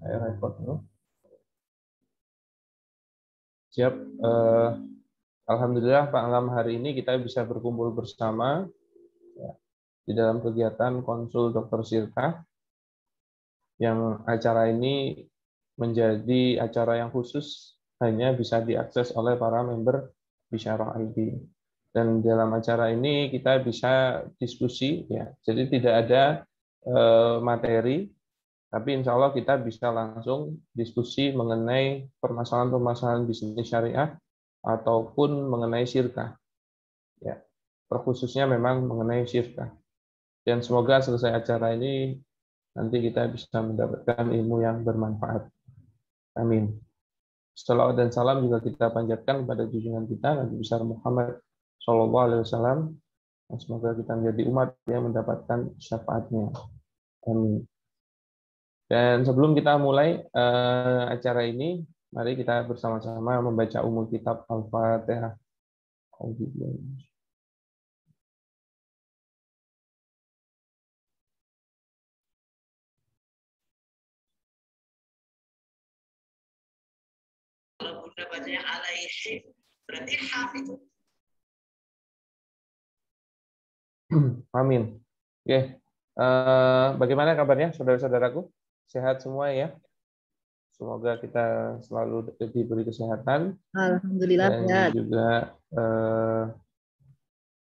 Saya record dulu. Siap. Uh, Alhamdulillah Pak Alam hari ini kita bisa berkumpul bersama ya, di dalam kegiatan konsul Dr. Sirka yang acara ini menjadi acara yang khusus hanya bisa diakses oleh para member Bisyarah ID. Dan dalam acara ini kita bisa diskusi, ya. jadi tidak ada uh, materi, tapi insya Allah kita bisa langsung diskusi mengenai permasalahan-permasalahan bisnis syariah ataupun mengenai syirkah. Ya, terkhususnya memang mengenai syirkah. Dan semoga selesai acara ini nanti kita bisa mendapatkan ilmu yang bermanfaat. Amin. Salawat dan salam juga kita panjatkan kepada junjungan kita Nabi besar Muhammad Shallallahu Alaihi Wasallam. Semoga kita menjadi umat yang mendapatkan syafaatnya. Amin. Dan sebelum kita mulai uh, acara ini, mari kita bersama-sama membaca umum kitab Al-Fatihah. Amin. Oke, okay. uh, eh, bagaimana kabarnya saudara-saudaraku? sehat semua ya. Semoga kita selalu diberi kesehatan. Alhamdulillah. Dan ya. juga eh,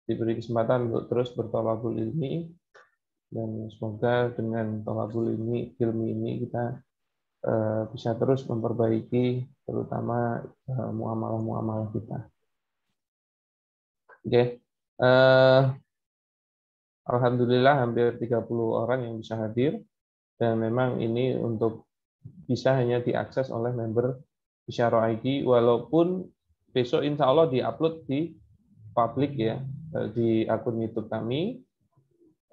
diberi kesempatan untuk terus bertolakul ini Dan semoga dengan tolakul ini ilmu ini kita eh, bisa terus memperbaiki terutama eh, muamalah-muamalah kita. Oke. Okay. Eh, Alhamdulillah hampir 30 orang yang bisa hadir dan memang ini untuk bisa hanya diakses oleh member Bisharo ID walaupun besok insya Allah diupload di publik ya eh, di akun YouTube kami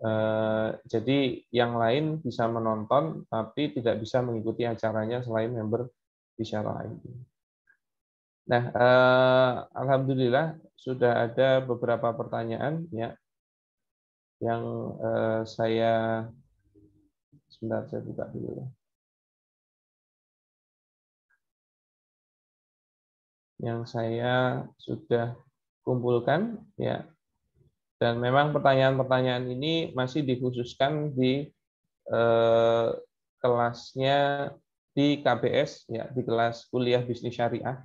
eh, jadi yang lain bisa menonton tapi tidak bisa mengikuti acaranya selain member Bisharo ID. Nah, eh, alhamdulillah sudah ada beberapa pertanyaan ya yang saya Sebentar saya buka dulu ya. Yang saya sudah kumpulkan ya. Dan memang pertanyaan-pertanyaan ini masih dikhususkan di eh, kelasnya di KBS ya di kelas kuliah bisnis syariah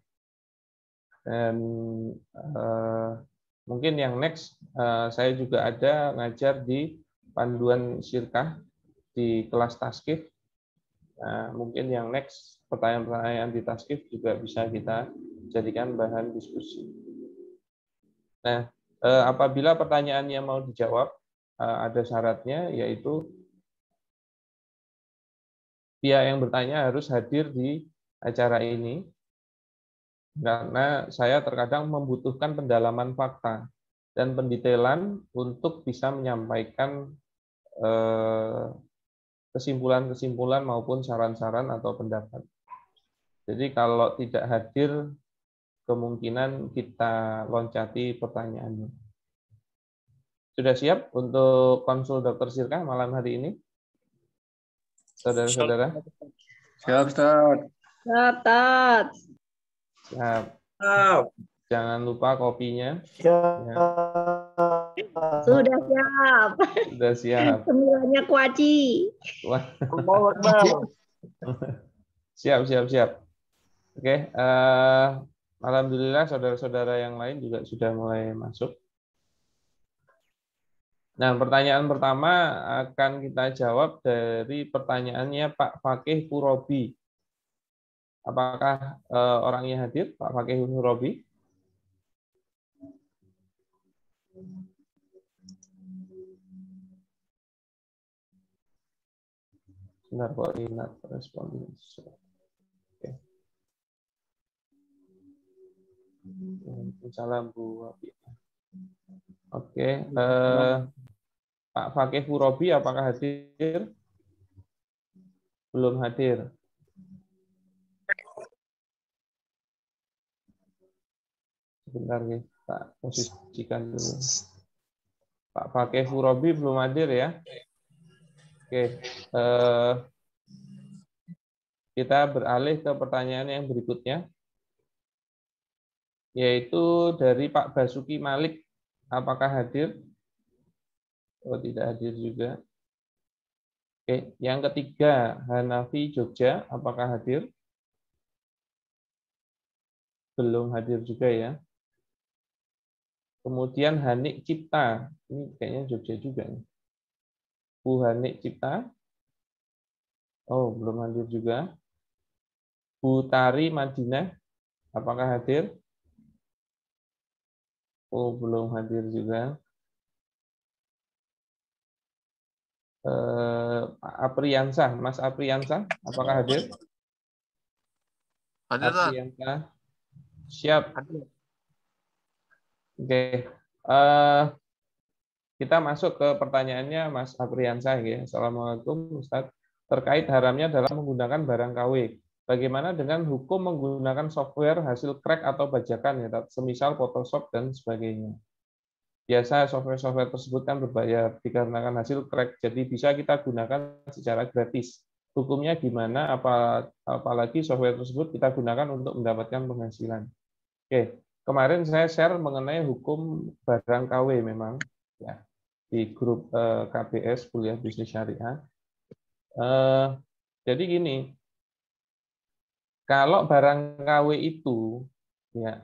dan eh, mungkin yang next eh, saya juga ada ngajar di panduan sirkah di kelas taskif. Nah, mungkin yang next pertanyaan-pertanyaan di taskif juga bisa kita jadikan bahan diskusi. Nah, eh, apabila pertanyaannya mau dijawab, eh, ada syaratnya yaitu pihak yang bertanya harus hadir di acara ini karena saya terkadang membutuhkan pendalaman fakta dan pendetailan untuk bisa menyampaikan eh, kesimpulan-kesimpulan maupun saran-saran atau pendapat. Jadi kalau tidak hadir, kemungkinan kita loncati pertanyaannya. Sudah siap untuk konsul dokter Sirka malam hari ini? Saudara-saudara? Siap, Ustaz. Siap, Ustaz. Siap. Siap. Jangan lupa kopinya. Ya. Sudah siap. Sudah siap. Semuanya kuaci. siap, siap, siap. Oke, okay. uh, eh, alhamdulillah saudara-saudara yang lain juga sudah mulai masuk. Nah, pertanyaan pertama akan kita jawab dari pertanyaannya Pak Fakih Purobi. Apakah uh, orangnya hadir, Pak Fakih Purobi? Sebentar, koordinat So, Oke. Okay. Salam Bu Wabi. Oke, okay. uh, eh, Pak Fakih Furobi apakah hadir? Belum hadir. Sebentar, guys tak posisikan dulu. Pak Pakai Furobi belum hadir ya. Oke, eh, kita beralih ke pertanyaan yang berikutnya, yaitu dari Pak Basuki Malik. Apakah hadir? Oh, tidak hadir juga. Oke, yang ketiga Hanafi Jogja, apakah hadir? Belum hadir juga ya. Kemudian Hanik Cipta, ini kayaknya Jogja juga nih. Bu Hanik Cipta. Oh, belum hadir juga. Bu Tari Madinah, apakah hadir? Oh, belum hadir juga. Eh, Apriansah, Mas Apriansah, apakah hadir? Hadir, Apriansah. Siap. Hadir. Oke, uh, kita masuk ke pertanyaannya Mas Apriansa. Ya. Assalamualaikum Ustaz. Terkait haramnya dalam menggunakan barang KW. Bagaimana dengan hukum menggunakan software hasil crack atau bajakan, ya, semisal Photoshop dan sebagainya? Biasa software-software tersebut kan berbayar dikarenakan hasil crack, jadi bisa kita gunakan secara gratis. Hukumnya gimana? Apalagi software tersebut kita gunakan untuk mendapatkan penghasilan. Oke, kemarin saya share mengenai hukum barang KW memang ya di grup eh, KPS KBS kuliah bisnis syariah. Eh, jadi gini, kalau barang KW itu ya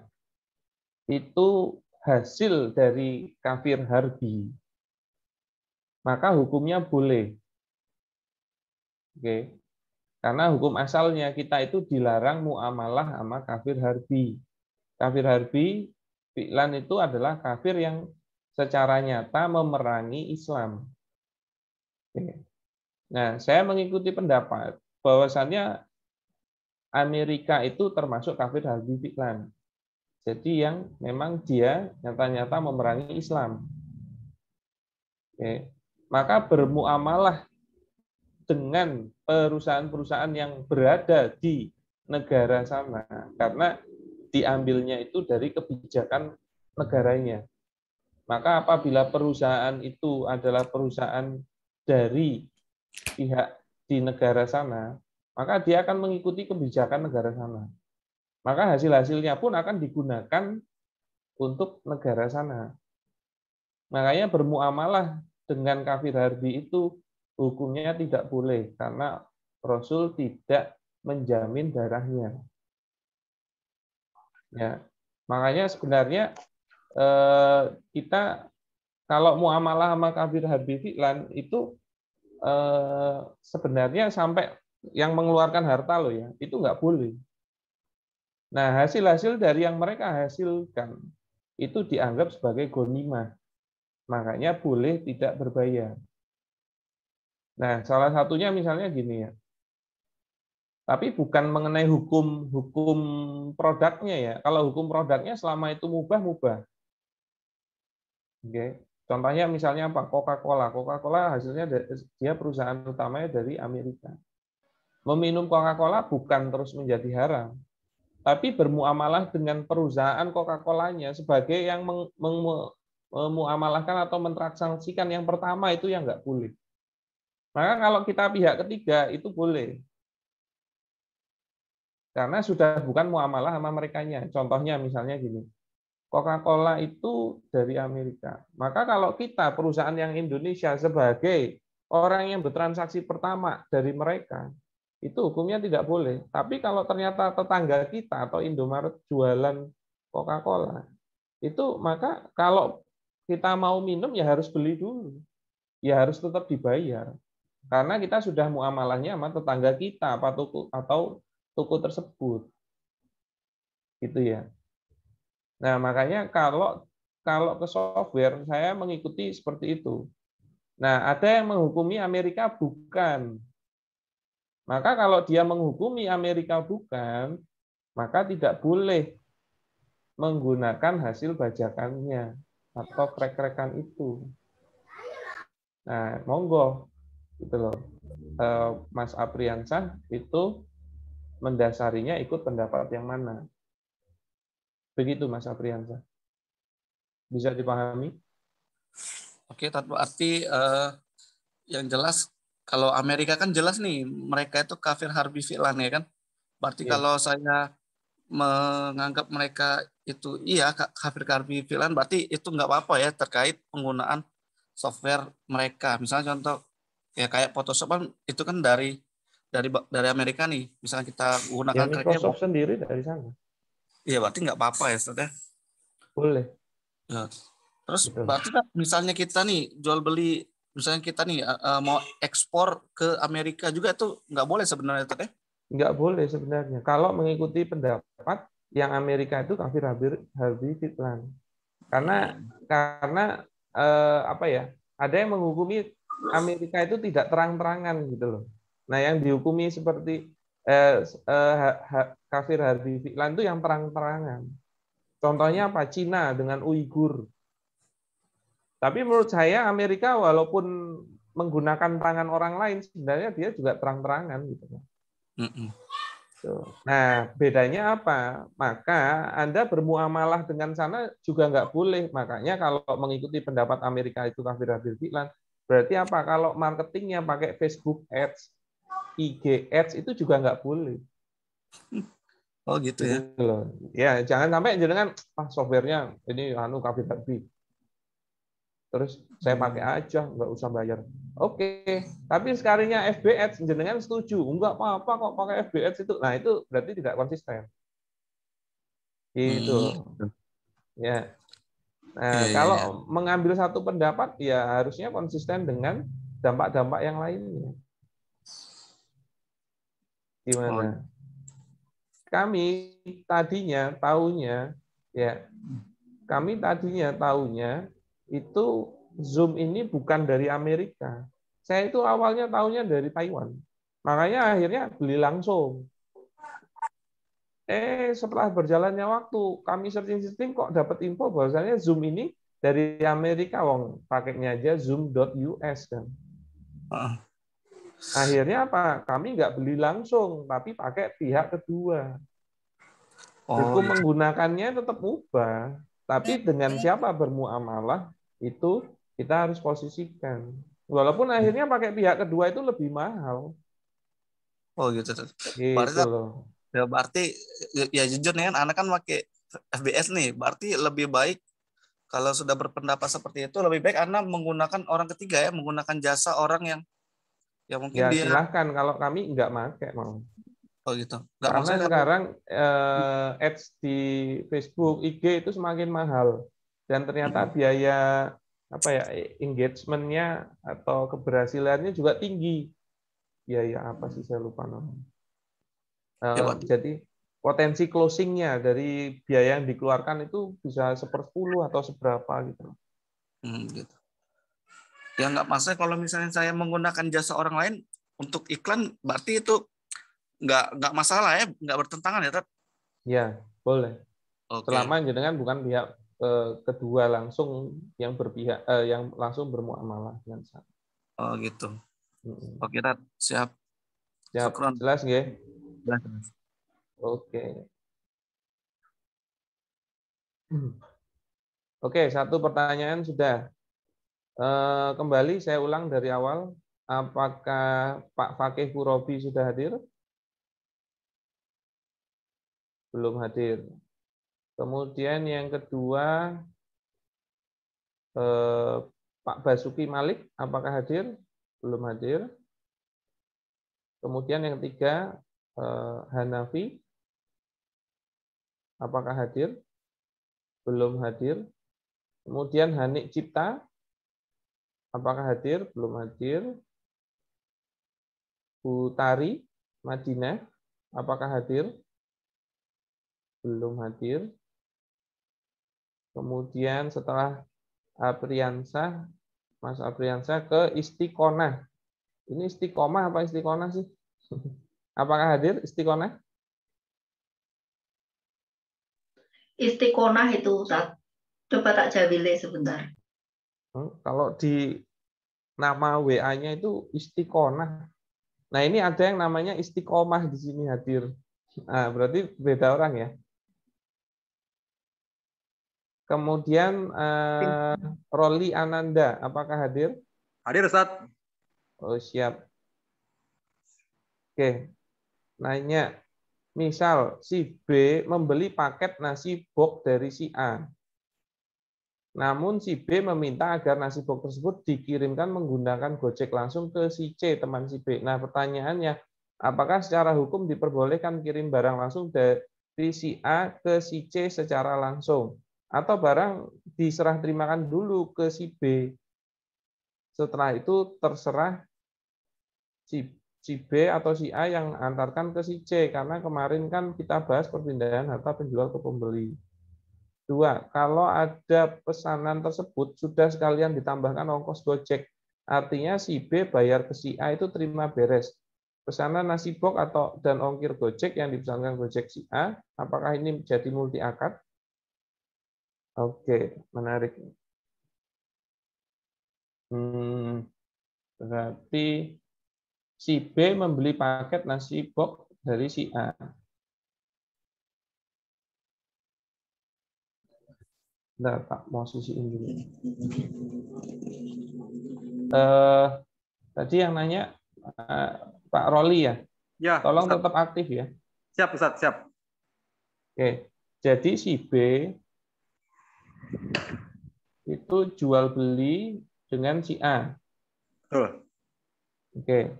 itu hasil dari kafir harbi, maka hukumnya boleh. Oke. Karena hukum asalnya kita itu dilarang muamalah sama kafir harbi. Kafir harbi fi'lan itu adalah kafir yang secara nyata memerangi Islam. Nah, saya mengikuti pendapat bahwasannya Amerika itu termasuk kafir harbi fi'lan. Jadi yang memang dia nyata-nyata memerangi Islam. Oke. Maka bermuamalah dengan perusahaan-perusahaan yang berada di negara sana karena diambilnya itu dari kebijakan negaranya. Maka apabila perusahaan itu adalah perusahaan dari pihak di negara sana, maka dia akan mengikuti kebijakan negara sana. Maka hasil-hasilnya pun akan digunakan untuk negara sana. Makanya bermuamalah dengan kafir harbi itu hukumnya tidak boleh karena Rasul tidak menjamin darahnya. Ya, makanya sebenarnya eh, kita kalau muamalah sama kabir itu eh, sebenarnya sampai yang mengeluarkan harta loh ya, itu nggak boleh. Nah, hasil-hasil dari yang mereka hasilkan itu dianggap sebagai gonimah. Makanya boleh tidak berbayar. Nah, salah satunya misalnya gini ya tapi bukan mengenai hukum hukum produknya ya. Kalau hukum produknya selama itu mubah mubah. Oke. Contohnya misalnya apa? Coca-Cola. Coca-Cola hasilnya dia perusahaan utamanya dari Amerika. Meminum Coca-Cola bukan terus menjadi haram, tapi bermuamalah dengan perusahaan Coca-Colanya sebagai yang memuamalahkan atau mentransaksikan yang pertama itu yang nggak boleh. Maka kalau kita pihak ketiga itu boleh. Karena sudah bukan muamalah sama merekanya. Contohnya misalnya gini, Coca-Cola itu dari Amerika. Maka kalau kita perusahaan yang Indonesia sebagai orang yang bertransaksi pertama dari mereka, itu hukumnya tidak boleh. Tapi kalau ternyata tetangga kita atau Indomaret jualan Coca-Cola, itu maka kalau kita mau minum ya harus beli dulu. Ya harus tetap dibayar. Karena kita sudah muamalahnya sama tetangga kita atau toko tersebut. Gitu ya. Nah, makanya kalau kalau ke software saya mengikuti seperti itu. Nah, ada yang menghukumi Amerika bukan. Maka kalau dia menghukumi Amerika bukan, maka tidak boleh menggunakan hasil bajakannya atau krek-krekan itu. Nah, monggo gitu loh. Eh, Mas Apriansah itu mendasarinya ikut pendapat yang mana. Begitu Mas Apriansa. Bisa dipahami? Oke, tapi Arti uh, yang jelas, kalau Amerika kan jelas nih, mereka itu kafir harbi fi'lan ya kan? Berarti ya. kalau saya menganggap mereka itu iya kafir harbi fi'lan, berarti itu nggak apa-apa ya terkait penggunaan software mereka. Misalnya contoh, ya kayak Photoshop kan itu kan dari dari dari Amerika nih, misalnya kita gunakan ya, Microsoft sendiri dari sana. Iya, berarti nggak apa-apa ya, Ustaz ya? Boleh. Ya. Terus gitu. berarti kan misalnya kita nih jual beli misalnya kita nih uh, mau ekspor ke Amerika juga itu nggak boleh sebenarnya Ustaz ya? Nggak boleh sebenarnya. Kalau mengikuti pendapat yang Amerika itu kafir habir habis fitlan. Karena karena uh, apa ya? Ada yang menghukumi Amerika itu tidak terang-terangan gitu loh. Nah, yang dihukumi seperti eh, eh, ha, kafir harbi fi'lan itu yang terang-terangan. Contohnya apa? Cina dengan Uyghur. Tapi menurut saya Amerika walaupun menggunakan tangan orang lain sebenarnya dia juga terang-terangan gitu. Kan. Nah bedanya apa? Maka Anda bermuamalah dengan sana juga nggak boleh. Makanya kalau mengikuti pendapat Amerika itu kafir hadir filan, berarti apa? Kalau marketingnya pakai Facebook Ads, IG ads itu juga nggak boleh. Oh gitu ya. Gitu ya, jangan sampai jenengan ah softwarenya ini anu kafir tapi terus saya pakai hmm. aja nggak usah bayar. Oke, tapi sekalinya FB ads jenengan setuju, nggak apa-apa kok pakai FB ads itu. Nah itu berarti tidak konsisten. Itu. Hmm. Ya. Nah, yeah, iya, kalau iya. mengambil satu pendapat ya harusnya konsisten dengan dampak-dampak yang lainnya. Gimana? Oh. Kami tadinya tahunya ya kami tadinya tahunya itu Zoom ini bukan dari Amerika. Saya itu awalnya tahunya dari Taiwan. Makanya akhirnya beli langsung. Eh, setelah berjalannya waktu, kami searching sistem kok dapat info bahwasanya Zoom ini dari Amerika, wong paketnya aja zoom.us kan. Ah. Akhirnya apa? Kami nggak beli langsung, tapi pakai pihak kedua. Oh, itu iya. menggunakannya tetap ubah tapi dengan siapa bermuamalah itu kita harus posisikan. Walaupun hmm. akhirnya pakai pihak kedua itu lebih mahal. Oh gitu. gitu berarti, loh. Ya berarti ya, ya jujur nih kan anak kan pakai FBS nih, berarti lebih baik kalau sudah berpendapat seperti itu lebih baik anak menggunakan orang ketiga ya, menggunakan jasa orang yang ya mungkin ya, dia silahkan kalau kami nggak make mau oh gitu nggak karena sekarang eh, ads di Facebook IG itu semakin mahal dan ternyata hmm. biaya apa ya e, engagementnya atau keberhasilannya juga tinggi biaya ya, apa sih saya lupa namanya eh, jadi potensi closingnya dari biaya yang dikeluarkan itu bisa seper sepuluh atau seberapa gitu hmm, gitu Ya nggak masalah kalau misalnya saya menggunakan jasa orang lain untuk iklan berarti itu nggak nggak masalah ya, nggak bertentangan ya, Tat? Ya, boleh. Okay. Selama jenengan bukan pihak eh, kedua langsung yang berpihak eh, yang langsung bermuamalah dengan saya. Oh gitu. hmm Oke, okay, Siap. Siap. Syukron. Jelas nggih? Jelas. Oke. Okay. Oke, satu pertanyaan sudah. Eh, kembali saya ulang dari awal. Apakah Pak Fakih Kurobi sudah hadir? Belum hadir. Kemudian yang kedua, eh, Pak Basuki Malik, apakah hadir? Belum hadir. Kemudian yang ketiga, eh, Hanafi, apakah hadir? Belum hadir. Kemudian Hanik Cipta, Apakah hadir? Belum hadir. Bu Tari, Madinah, apakah hadir? Belum hadir. Kemudian setelah Apriansa, Mas Apriansa ke Istiqona. Ini Istiqomah apa Istiqona sih? Apakah hadir Istiqona? Istiqona itu Ustaz. Coba tak jawile sebentar. Hmm, kalau di nama WA-nya itu istiqomah. Nah, ini ada yang namanya istiqomah di sini hadir. Nah, berarti beda orang ya. Kemudian uh, Roli Ananda, apakah hadir? Hadir, Ustaz. Oh, siap. Oke. Nanya, misal si B membeli paket nasi box dari si A. Namun si B meminta agar nasi box tersebut dikirimkan menggunakan Gojek langsung ke si C, teman si B. Nah, pertanyaannya, apakah secara hukum diperbolehkan kirim barang langsung dari si A ke si C secara langsung? Atau barang diserah terimakan dulu ke si B? Setelah itu terserah si, si B atau si A yang antarkan ke si C, karena kemarin kan kita bahas perpindahan harta penjual ke pembeli. Dua, kalau ada pesanan tersebut, sudah sekalian ditambahkan ongkos Gojek. Artinya si B bayar ke si A itu terima beres. Pesanan nasi box atau dan ongkir Gojek yang dipesankan Gojek si A, apakah ini menjadi multi akad? Oke, menarik. Hmm, berarti si B membeli paket nasi box dari si A. Bentar, Pak, mau sisiin ini. Uh, eh, tadi yang nanya uh, Pak Roli ya? Ya. Tolong Ustaz. tetap aktif ya. Siap, Ustaz, siap. Oke. Jadi si B itu jual beli dengan si A. Betul. Oke.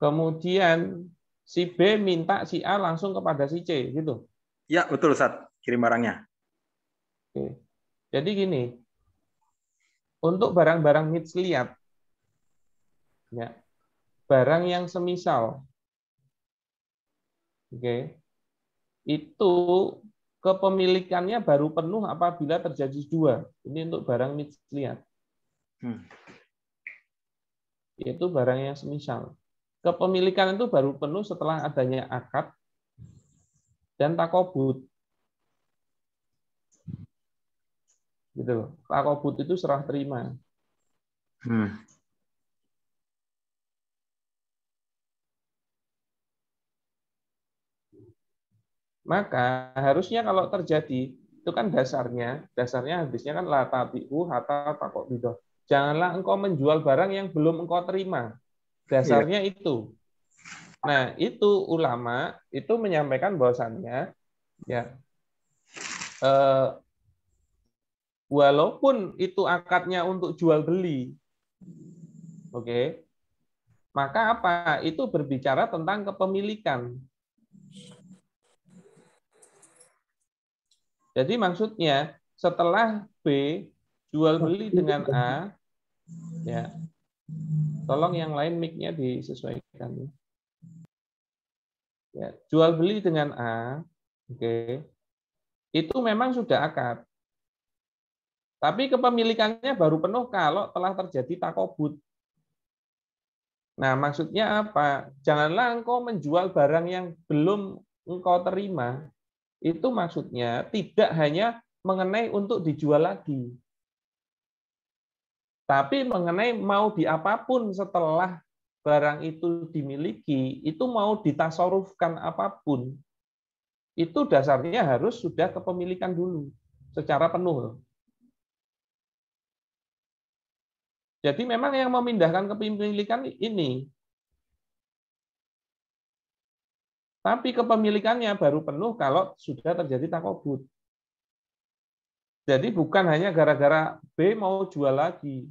Kemudian si B minta si A langsung kepada si C gitu. Ya, betul Ustaz. Kirim barangnya. Oke. Jadi gini, untuk barang-barang mitsliyat, ya, barang yang semisal, oke, okay, itu kepemilikannya baru penuh apabila terjadi dua. Ini untuk barang mitsliyat. Hmm. Itu barang yang semisal. Kepemilikan itu baru penuh setelah adanya akad dan takobut. gitu loh. Takobut itu serah terima. Hmm. Maka harusnya kalau terjadi itu kan dasarnya, dasarnya habisnya kan tapi tabi'u hata takok Janganlah engkau menjual barang yang belum engkau terima. Dasarnya yeah. itu. Nah, itu ulama itu menyampaikan bahwasannya ya eh, walaupun itu akadnya untuk jual beli. Oke. Maka apa? Itu berbicara tentang kepemilikan. Jadi maksudnya setelah B jual beli dengan A ya. Tolong yang lain mic-nya disesuaikan. Ya, jual beli dengan A, oke. Okay, itu memang sudah akad. Tapi kepemilikannya baru penuh kalau telah terjadi takobut. Nah, maksudnya apa? Janganlah engkau menjual barang yang belum engkau terima. Itu maksudnya tidak hanya mengenai untuk dijual lagi. Tapi mengenai mau diapapun setelah barang itu dimiliki, itu mau ditasorufkan apapun, itu dasarnya harus sudah kepemilikan dulu secara penuh. Jadi memang yang memindahkan kepemilikan ini. Tapi kepemilikannya baru penuh kalau sudah terjadi takobut. Jadi bukan hanya gara-gara B mau jual lagi.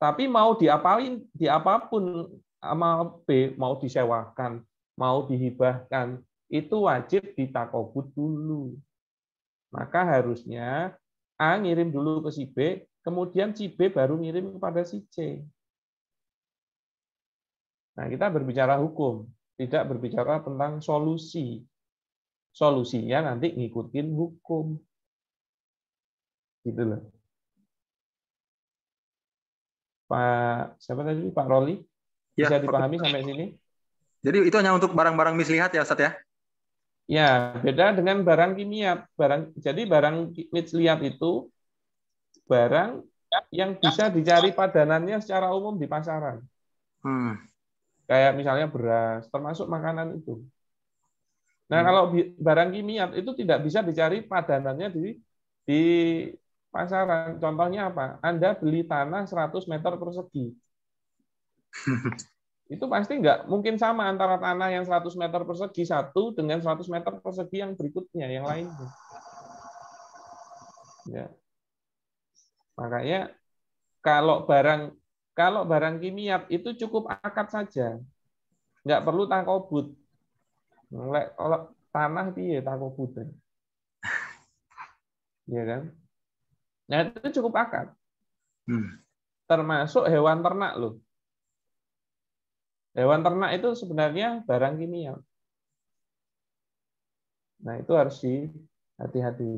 Tapi mau diapalin, diapapun sama B, mau disewakan, mau dihibahkan, itu wajib ditakobut dulu. Maka harusnya A ngirim dulu ke si B, Kemudian si B baru ngirim kepada si C. Nah, kita berbicara hukum, tidak berbicara tentang solusi. Solusinya nanti ngikutin hukum. Gitu loh. Pak siapa tadi Pak Roli ya, bisa ya, dipahami sampai sini? Jadi itu hanya untuk barang-barang mislihat ya Ustaz ya? Ya, beda dengan barang kimia. Barang jadi barang mislihat itu barang yang bisa dicari padanannya secara umum di pasaran. Hmm. Kayak misalnya beras, termasuk makanan itu. Nah, hmm. kalau barang kimia itu tidak bisa dicari padanannya di di pasaran. Contohnya apa? Anda beli tanah 100 meter persegi. itu pasti nggak mungkin sama antara tanah yang 100 meter persegi satu dengan 100 meter persegi yang berikutnya, yang lainnya. Ya. Makanya kalau barang kalau barang kimia itu cukup akad saja. Nggak perlu tangkobut. Kalau tanah piye tangkobut. Ya iya kan? Nah, itu cukup akad. Hmm. Termasuk hewan ternak loh. Hewan ternak itu sebenarnya barang kimia. Nah, itu harus di hati-hati.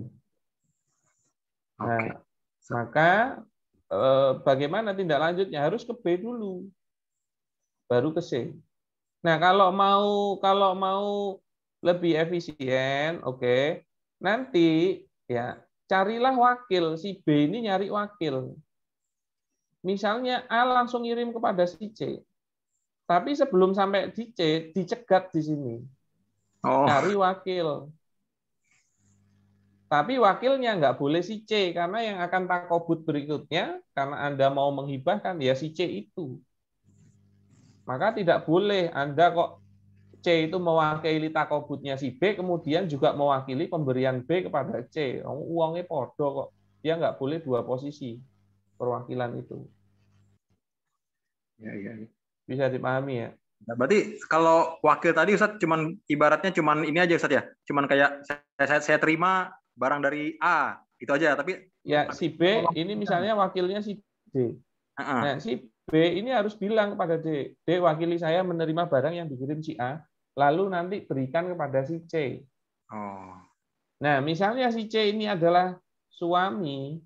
Nah, okay. Maka eh, bagaimana tindak lanjutnya harus ke B dulu, baru ke C. Nah kalau mau kalau mau lebih efisien, oke, okay, nanti ya carilah wakil si B ini nyari wakil. Misalnya A langsung ngirim kepada si C, tapi sebelum sampai di C dicegat di sini, oh. cari wakil. Tapi wakilnya nggak boleh si C, karena yang akan takobut berikutnya, karena Anda mau menghibahkan, ya si C itu. Maka tidak boleh Anda kok C itu mewakili takobutnya si B, kemudian juga mewakili pemberian B kepada C. Uangnya podo kok. Dia nggak boleh dua posisi perwakilan itu. Ya, ya, ya. Bisa dipahami ya? Nah, berarti kalau wakil tadi Ustaz cuman ibaratnya cuman ini aja Ustaz ya. Cuman kayak saya, saya, saya terima barang dari A itu aja tapi ya si B ini misalnya wakilnya si D uh -uh. nah si B ini harus bilang kepada D D wakili saya menerima barang yang dikirim si A lalu nanti berikan kepada si C oh nah misalnya si C ini adalah suami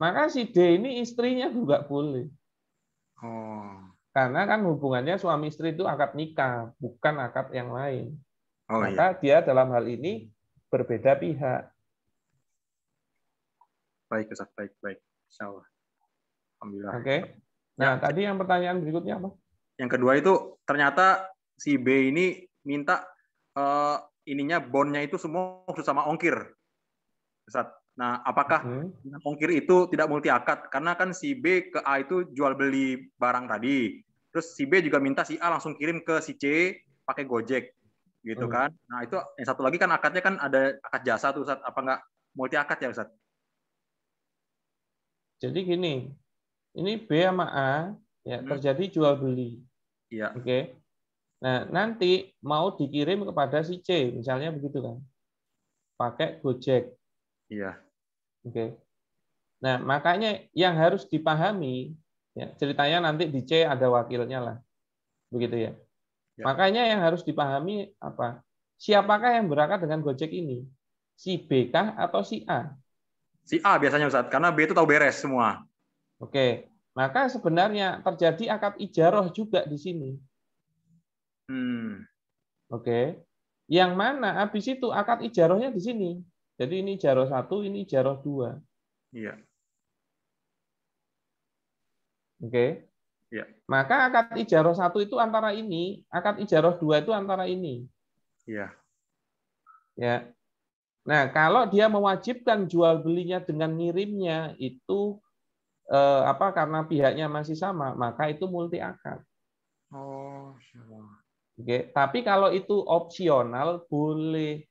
maka si D ini istrinya juga boleh oh karena kan hubungannya suami istri itu akad nikah bukan akad yang lain oh, maka iya. dia dalam hal ini berbeda pihak. Baik, Ustaz. Baik, baik. Insya Allah. Alhamdulillah. Oke. Okay. Nah, ya. tadi yang pertanyaan berikutnya apa? Yang kedua itu ternyata si B ini minta uh, ininya bondnya itu semua khusus sama ongkir. Ustaz. Nah, apakah hmm. ongkir itu tidak multi akad? Karena kan si B ke A itu jual beli barang tadi. Terus si B juga minta si A langsung kirim ke si C pakai Gojek gitu hmm. kan. Nah itu yang satu lagi kan akadnya kan ada akad jasa tuh Ustaz. Apa nggak multi akad ya Ustaz? Jadi gini, ini B sama A ya hmm. terjadi jual beli. Iya. Oke. Okay? Nah nanti mau dikirim kepada si C misalnya begitu kan, pakai Gojek. Iya. Oke. Okay. Nah makanya yang harus dipahami ya ceritanya nanti di C ada wakilnya lah, begitu ya. Ya. Makanya yang harus dipahami apa? Siapakah yang berangkat dengan Gojek ini? Si B kah atau si A? Si A biasanya Ustaz, karena B itu tahu beres semua. Oke. Maka sebenarnya terjadi akad ijaroh juga di sini. Hmm. Oke. Yang mana habis itu akad ijarohnya di sini. Jadi ini ijaroh satu, ini ijaroh dua. Iya. Oke. Ya. Maka akad ijaroh satu itu antara ini, akad ijaroh dua itu antara ini. Ya. Ya. Nah, kalau dia mewajibkan jual belinya dengan ngirimnya itu eh, apa karena pihaknya masih sama, maka itu multi akad. Oh, Oke, Oke, tapi kalau itu opsional boleh.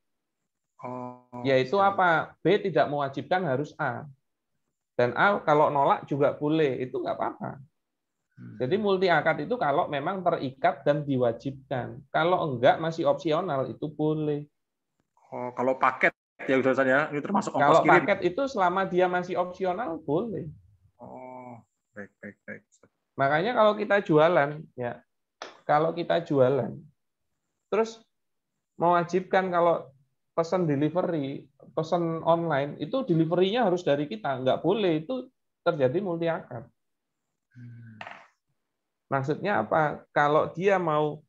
Oh, Yaitu sure. apa? B tidak mewajibkan harus A. Dan A kalau nolak juga boleh, itu nggak apa-apa. Hmm. Jadi multi akad itu kalau memang terikat dan diwajibkan. Kalau enggak masih opsional itu boleh. Oh, kalau paket ya Ustaz ini termasuk ongkos Kalau kirim. paket itu selama dia masih opsional boleh. Oh, baik baik baik. Makanya kalau kita jualan ya. Kalau kita jualan terus mewajibkan kalau pesan delivery, pesan online itu deliverynya harus dari kita, enggak boleh itu terjadi multi akad. Hmm. Maksudnya apa? Kalau dia mau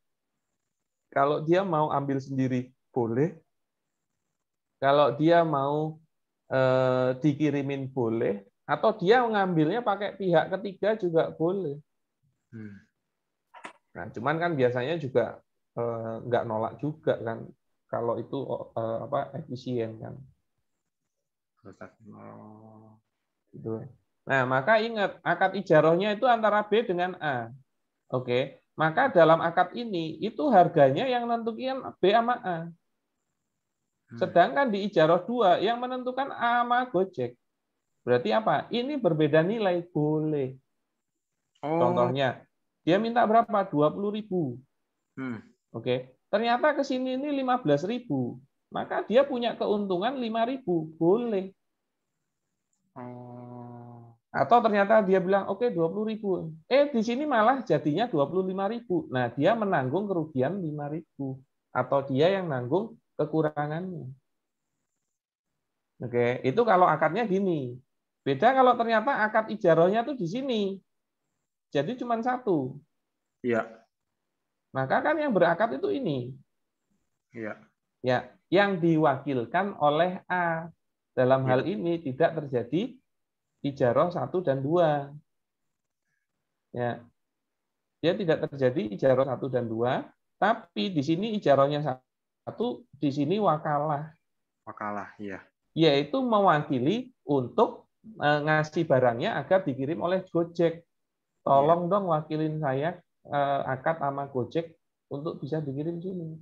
kalau dia mau ambil sendiri boleh. Kalau dia mau eh, dikirimin boleh atau dia mengambilnya pakai pihak ketiga juga boleh. Hmm. Nah, cuman kan biasanya juga eh, nggak nolak juga kan kalau itu eh, apa efisien kan. Gitu. Nah, maka ingat akad ijarohnya itu antara B dengan A. Oke, maka dalam akad ini itu harganya yang menentukan B sama A. Hmm. Sedangkan di ijaroh 2 yang menentukan A sama Gojek. Berarti apa? Ini berbeda nilai boleh. Oh. Contohnya, dia minta berapa? puluh ribu. Hmm. Oke. Ternyata ke sini ini belas ribu. Maka dia punya keuntungan lima ribu. Boleh. Oh. Atau ternyata dia bilang, oke okay, 20 ribu. Eh, di sini malah jadinya 25 ribu. Nah, dia menanggung kerugian 5 ribu. Atau dia yang nanggung kekurangannya. Oke, itu kalau akadnya gini. Beda kalau ternyata akad ijarohnya tuh di sini. Jadi cuma satu. Iya. Maka kan yang berakad itu ini. Iya. Ya, yang diwakilkan oleh A. Dalam ya. hal ini tidak terjadi ijaroh satu dan dua. Ya. Dia tidak terjadi ijaroh satu dan dua, tapi di sini ijarohnya satu, di sini wakalah. Wakalah, ya. Yaitu mewakili untuk e, ngasih barangnya agar dikirim oleh Gojek. Tolong ya. dong wakilin saya e, akad sama Gojek untuk bisa dikirim sini.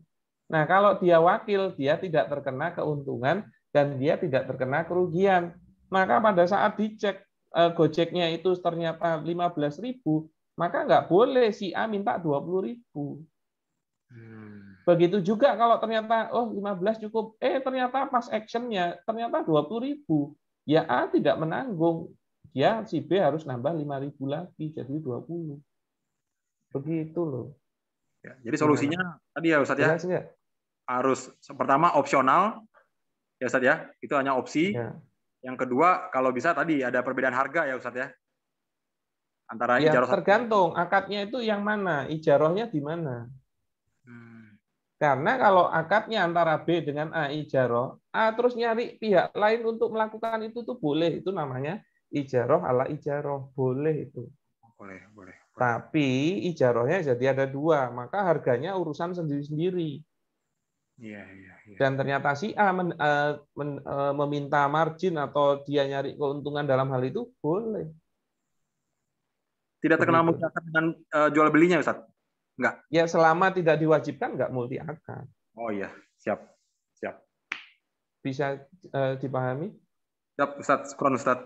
Nah, kalau dia wakil, dia tidak terkena keuntungan dan dia tidak terkena kerugian maka pada saat dicek eh, Gojeknya itu ternyata 15.000, maka nggak boleh si A minta 20.000. Hmm. Begitu juga kalau ternyata oh 15 cukup, eh ternyata pas actionnya ternyata 20.000, ya A tidak menanggung, ya si B harus nambah 5.000 lagi jadi 20. Begitu loh. Ya, jadi solusinya tadi ya Ustaz ya. ya. Harus pertama opsional ya Ustaz ya, itu hanya opsi. Ya yang kedua, kalau bisa tadi ada perbedaan harga ya Ustadz ya? Antara ya, ijaroh tergantung akadnya itu yang mana, ijarohnya di mana. Hmm. Karena kalau akadnya antara B dengan A ijaroh, A terus nyari pihak lain untuk melakukan itu tuh boleh, itu namanya ijaroh ala ijaroh, boleh itu. Boleh, boleh. boleh. Tapi ijarohnya jadi ada dua, maka harganya urusan sendiri-sendiri. Ya, ya, Dan ternyata si A men, uh, men, uh, meminta margin atau dia nyari keuntungan dalam hal itu boleh. Tidak terkena multi akad dengan uh, jual belinya, Ustaz? Enggak. Ya selama tidak diwajibkan enggak multi akad. Oh iya, siap. Siap. Bisa uh, dipahami? Siap, Ustaz. Kurang Ustaz.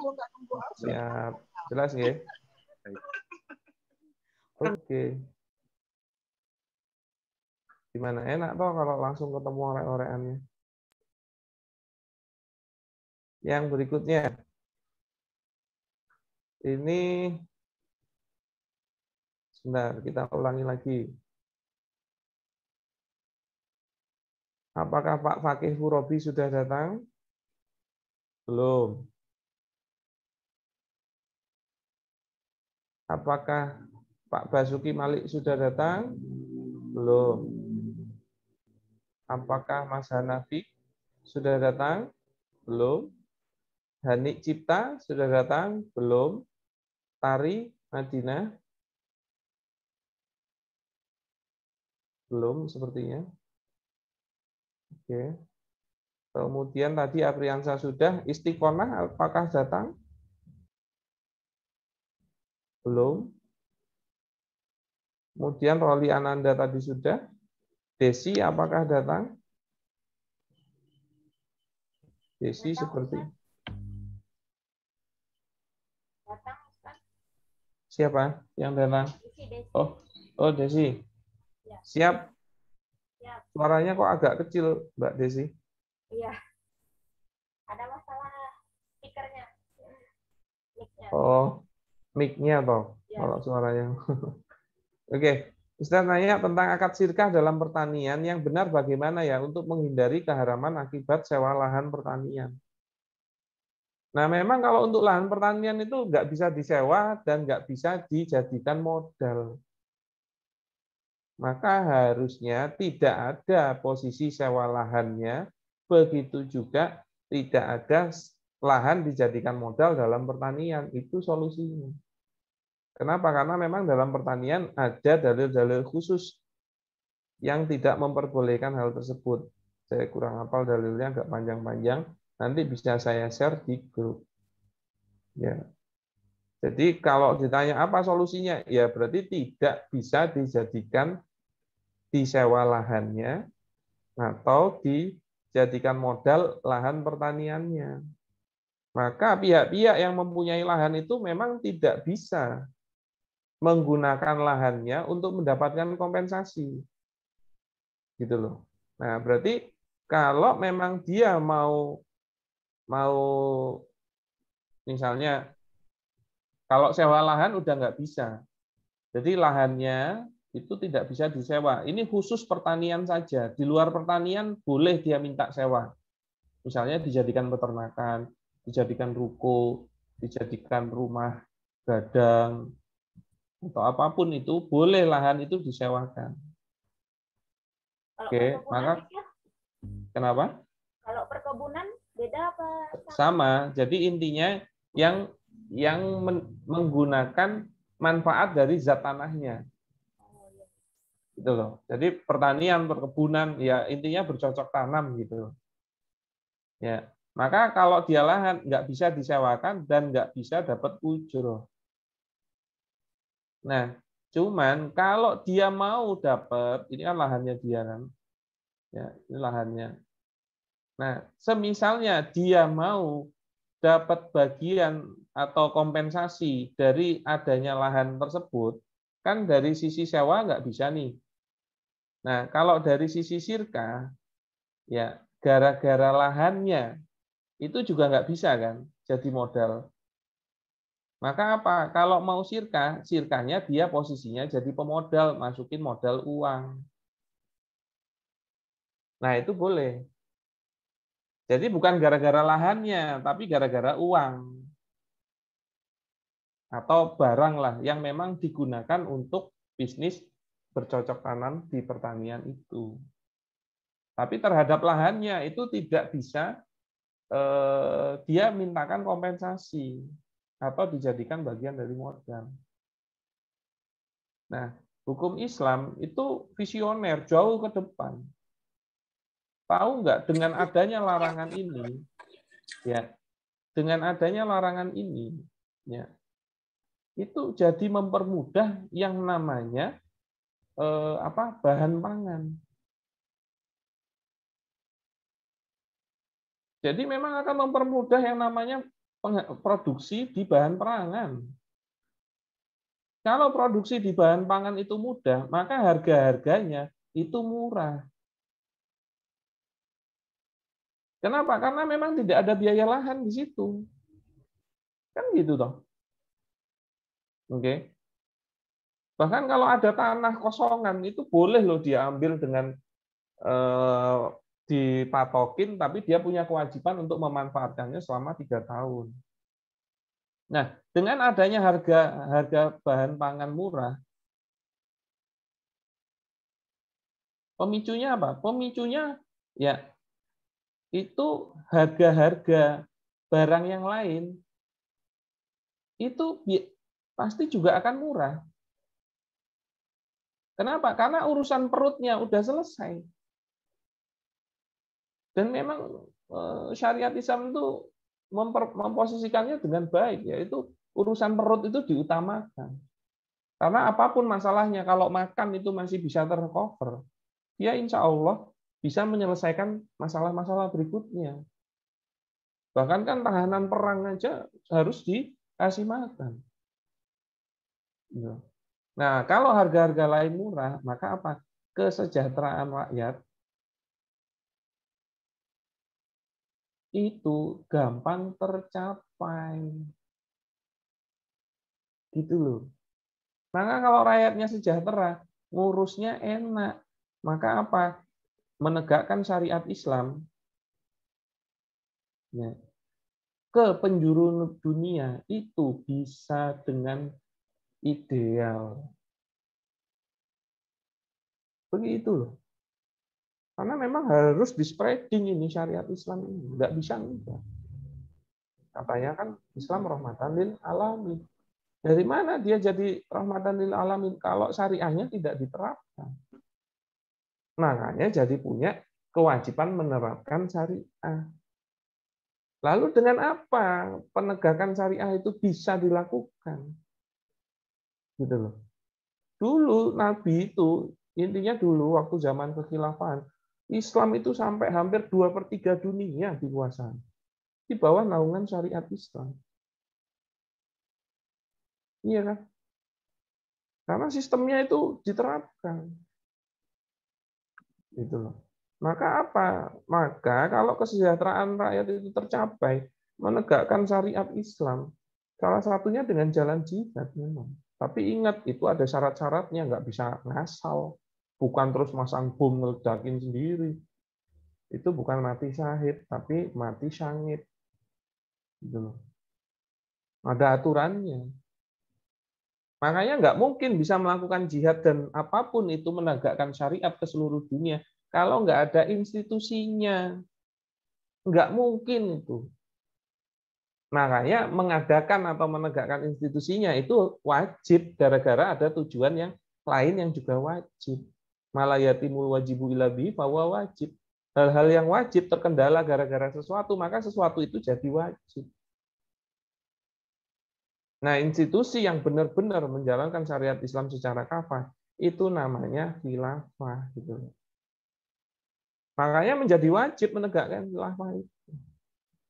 Siap. Jelas ya? Oke. Okay. Gimana? Enak toh kalau langsung ketemu orang-orangnya Yang berikutnya. Ini sebentar kita ulangi lagi. Apakah Pak Fakih Furobi sudah datang? Belum. Apakah Pak Basuki Malik sudah datang? Belum. Apakah Mas Hanafi sudah datang? Belum. Hanik Cipta sudah datang? Belum. Tari Madinah? Belum sepertinya. Oke. Kemudian tadi Apriansa sudah. Istiqomah apakah datang? Belum. Kemudian Roli Ananda tadi sudah. Desi apakah datang? Desi datang, seperti datang, Siapa yang datang? Desi, Desi. Oh, oh Desi. Ya. Siap. Siap. Ya. Suaranya kok agak kecil, Mbak Desi? Iya. Ada masalah speakernya. mic Oh, mic-nya toh. Ya. Kalau suaranya. Oke. okay. Ustaz nanya tentang akad sirkah dalam pertanian yang benar bagaimana ya untuk menghindari keharaman akibat sewa lahan pertanian. Nah memang kalau untuk lahan pertanian itu nggak bisa disewa dan nggak bisa dijadikan modal. Maka harusnya tidak ada posisi sewa lahannya, begitu juga tidak ada lahan dijadikan modal dalam pertanian. Itu solusinya. Kenapa? Karena memang dalam pertanian ada dalil-dalil khusus yang tidak memperbolehkan hal tersebut. Saya kurang hafal dalilnya agak panjang-panjang. Nanti bisa saya share di grup. Ya. Jadi kalau ditanya apa solusinya, ya berarti tidak bisa dijadikan disewa lahannya atau dijadikan modal lahan pertaniannya. Maka pihak-pihak yang mempunyai lahan itu memang tidak bisa menggunakan lahannya untuk mendapatkan kompensasi. Gitu loh. Nah, berarti kalau memang dia mau mau misalnya kalau sewa lahan udah nggak bisa. Jadi lahannya itu tidak bisa disewa. Ini khusus pertanian saja. Di luar pertanian boleh dia minta sewa. Misalnya dijadikan peternakan, dijadikan ruko, dijadikan rumah gadang, atau apapun itu boleh lahan itu disewakan. Kalau Oke, maka ya? kenapa? Kalau perkebunan beda apa? Sama. Jadi intinya yang yang men, menggunakan manfaat dari zat tanahnya. Oh, iya. Gitu loh. Jadi pertanian, perkebunan ya intinya bercocok tanam gitu. Ya, maka kalau dia lahan nggak bisa disewakan dan nggak bisa dapat ujroh. Nah, cuman kalau dia mau dapat, ini kan lahannya dia kan. Ya, ini lahannya. Nah, semisalnya dia mau dapat bagian atau kompensasi dari adanya lahan tersebut, kan dari sisi sewa nggak bisa nih. Nah, kalau dari sisi sirka, ya gara-gara lahannya itu juga nggak bisa kan jadi modal. Maka apa? Kalau mau sirka, sirkanya dia posisinya jadi pemodal, masukin modal uang. Nah, itu boleh. Jadi bukan gara-gara lahannya, tapi gara-gara uang. Atau barang lah yang memang digunakan untuk bisnis bercocok tanam di pertanian itu. Tapi terhadap lahannya itu tidak bisa eh, dia mintakan kompensasi atau dijadikan bagian dari modal. Nah, hukum Islam itu visioner jauh ke depan. Tahu nggak dengan adanya larangan ini, ya, dengan adanya larangan ini, ya, itu jadi mempermudah yang namanya eh, apa bahan pangan. Jadi memang akan mempermudah yang namanya produksi di bahan perangan. Kalau produksi di bahan pangan itu mudah, maka harga-harganya itu murah. Kenapa? Karena memang tidak ada biaya lahan di situ. Kan gitu toh. Oke. Okay. Bahkan kalau ada tanah kosongan itu boleh loh diambil dengan eh, dipatokin, tapi dia punya kewajiban untuk memanfaatkannya selama tiga tahun. Nah, dengan adanya harga harga bahan pangan murah, pemicunya apa? Pemicunya ya itu harga-harga barang yang lain itu pasti juga akan murah. Kenapa? Karena urusan perutnya udah selesai dan memang eh, syariat Islam itu memposisikannya dengan baik, yaitu urusan perut itu diutamakan. Karena apapun masalahnya, kalau makan itu masih bisa tercover, Ya insya Allah bisa menyelesaikan masalah-masalah berikutnya. Bahkan kan tahanan perang aja harus dikasih makan. Ya. Nah, kalau harga-harga lain murah, maka apa? Kesejahteraan rakyat itu gampang tercapai. Gitu loh. Maka kalau rakyatnya sejahtera, ngurusnya enak. Maka apa? Menegakkan syariat Islam ya. ke penjuru dunia itu bisa dengan ideal. Begitu loh. Karena memang harus di spreading ini syariat Islam ini, nggak bisa enggak. Katanya kan Islam rahmatan lil alamin. Dari mana dia jadi rahmatan lil alamin kalau syariahnya tidak diterapkan? Makanya jadi punya kewajiban menerapkan syariah. Lalu dengan apa penegakan syariah itu bisa dilakukan? Gitu loh. Dulu Nabi itu intinya dulu waktu zaman kekhilafahan Islam itu sampai hampir dua per tiga dunia dikuasai. Di bawah naungan syariat Islam. Iya kan? Karena sistemnya itu diterapkan. Gitu loh. Maka apa? Maka kalau kesejahteraan rakyat itu tercapai, menegakkan syariat Islam, salah satunya dengan jalan jihad memang. Tapi ingat, itu ada syarat-syaratnya, nggak bisa ngasal bukan terus masang bom meledakin sendiri. Itu bukan mati syahid, tapi mati syangit. Gitu ada aturannya. Makanya nggak mungkin bisa melakukan jihad dan apapun itu menegakkan syariat ke seluruh dunia kalau nggak ada institusinya. Nggak mungkin itu. Makanya mengadakan atau menegakkan institusinya itu wajib gara-gara ada tujuan yang lain yang juga wajib malayatimul wajibu ilabi bahwa wajib. Hal-hal yang wajib terkendala gara-gara sesuatu, maka sesuatu itu jadi wajib. Nah, institusi yang benar-benar menjalankan syariat Islam secara kafah itu namanya khilafah gitu. Makanya menjadi wajib menegakkan khilafah itu.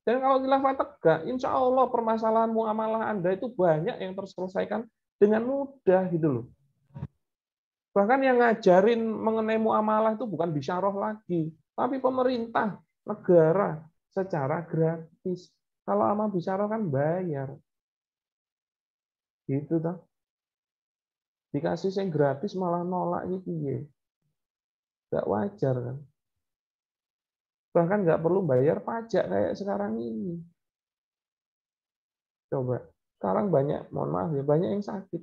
Dan kalau khilafah tegak, insya Allah permasalahan muamalah Anda itu banyak yang terselesaikan dengan mudah gitu loh. Bahkan yang ngajarin mengenai muamalah itu bukan bisyarah lagi, tapi pemerintah negara secara gratis. Kalau ama bisyarah kan bayar. Gitu toh. Dikasih yang gratis malah nolak gitu ya. Gak wajar kan. Bahkan nggak perlu bayar pajak kayak sekarang ini. Coba. Sekarang banyak, mohon maaf ya, banyak yang sakit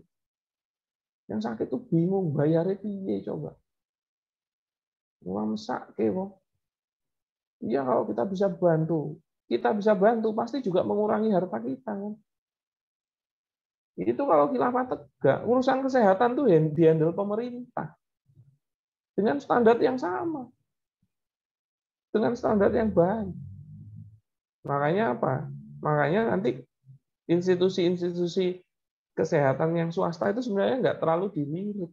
yang sakit itu bingung bayar piye coba. uang sak wong. Ya kalau kita bisa bantu, kita bisa bantu pasti juga mengurangi harta kita kan. Itu kalau khilafah tegak, urusan kesehatan tuh yang dihandle pemerintah. Dengan standar yang sama. Dengan standar yang baik. Makanya apa? Makanya nanti institusi-institusi kesehatan yang swasta itu sebenarnya nggak terlalu dimirip.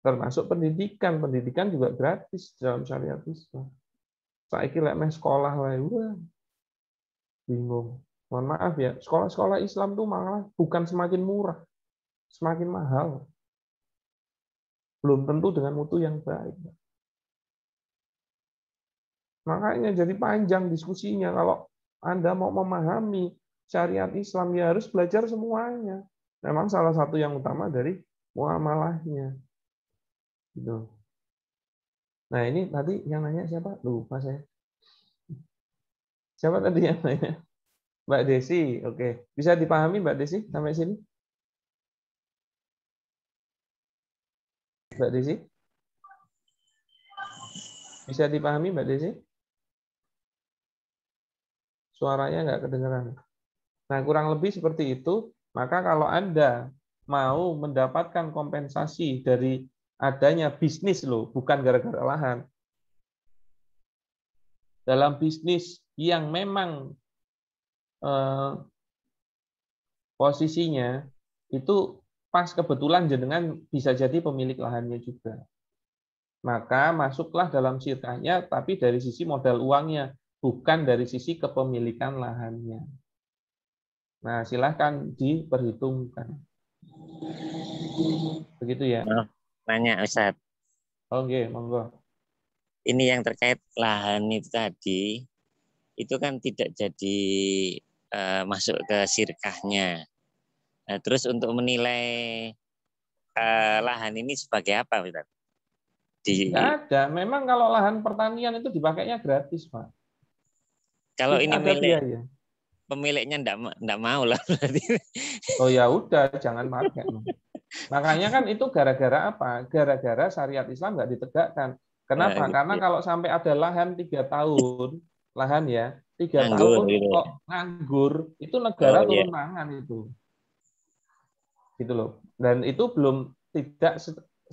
Termasuk pendidikan. Pendidikan juga gratis dalam syariat Islam. Saya kira meh sekolah lah, bingung. Mohon maaf ya, sekolah-sekolah Islam tuh malah bukan semakin murah, semakin mahal. Belum tentu dengan mutu yang baik. Makanya jadi panjang diskusinya kalau Anda mau memahami syariat Islam ya harus belajar semuanya. Memang salah satu yang utama dari muamalahnya. Gitu. Nah, ini tadi yang nanya siapa? Lupa saya. Siapa tadi yang nanya? Mbak Desi. Oke. Bisa dipahami Mbak Desi sampai sini? Mbak Desi? Bisa dipahami Mbak Desi? Suaranya nggak kedengeran. Nah, kurang lebih seperti itu. Maka kalau Anda mau mendapatkan kompensasi dari adanya bisnis loh, bukan gara-gara lahan. Dalam bisnis yang memang eh, posisinya itu pas kebetulan jenengan bisa jadi pemilik lahannya juga. Maka masuklah dalam syirkahnya tapi dari sisi modal uangnya, bukan dari sisi kepemilikan lahannya. Nah, silahkan diperhitungkan. Begitu ya. Oh, nanya Ustaz. Oke, oh, okay, monggo. Ini yang terkait lahan itu tadi, itu kan tidak jadi uh, masuk ke sirkahnya. Nah, terus untuk menilai uh, lahan ini sebagai apa, Ustaz? Di... ada. Memang kalau lahan pertanian itu dipakainya gratis, Pak. Kalau ini milik, biaya pemiliknya ndak ndak mau lah oh ya udah jangan market. makanya kan itu gara-gara apa gara-gara syariat Islam nggak ditegakkan kenapa nah, karena iya. kalau sampai ada lahan tiga tahun lahan ya tiga tahun gitu. Ya. kok nganggur itu negara oh, iya. turun tangan tangan itu gitu loh dan itu belum tidak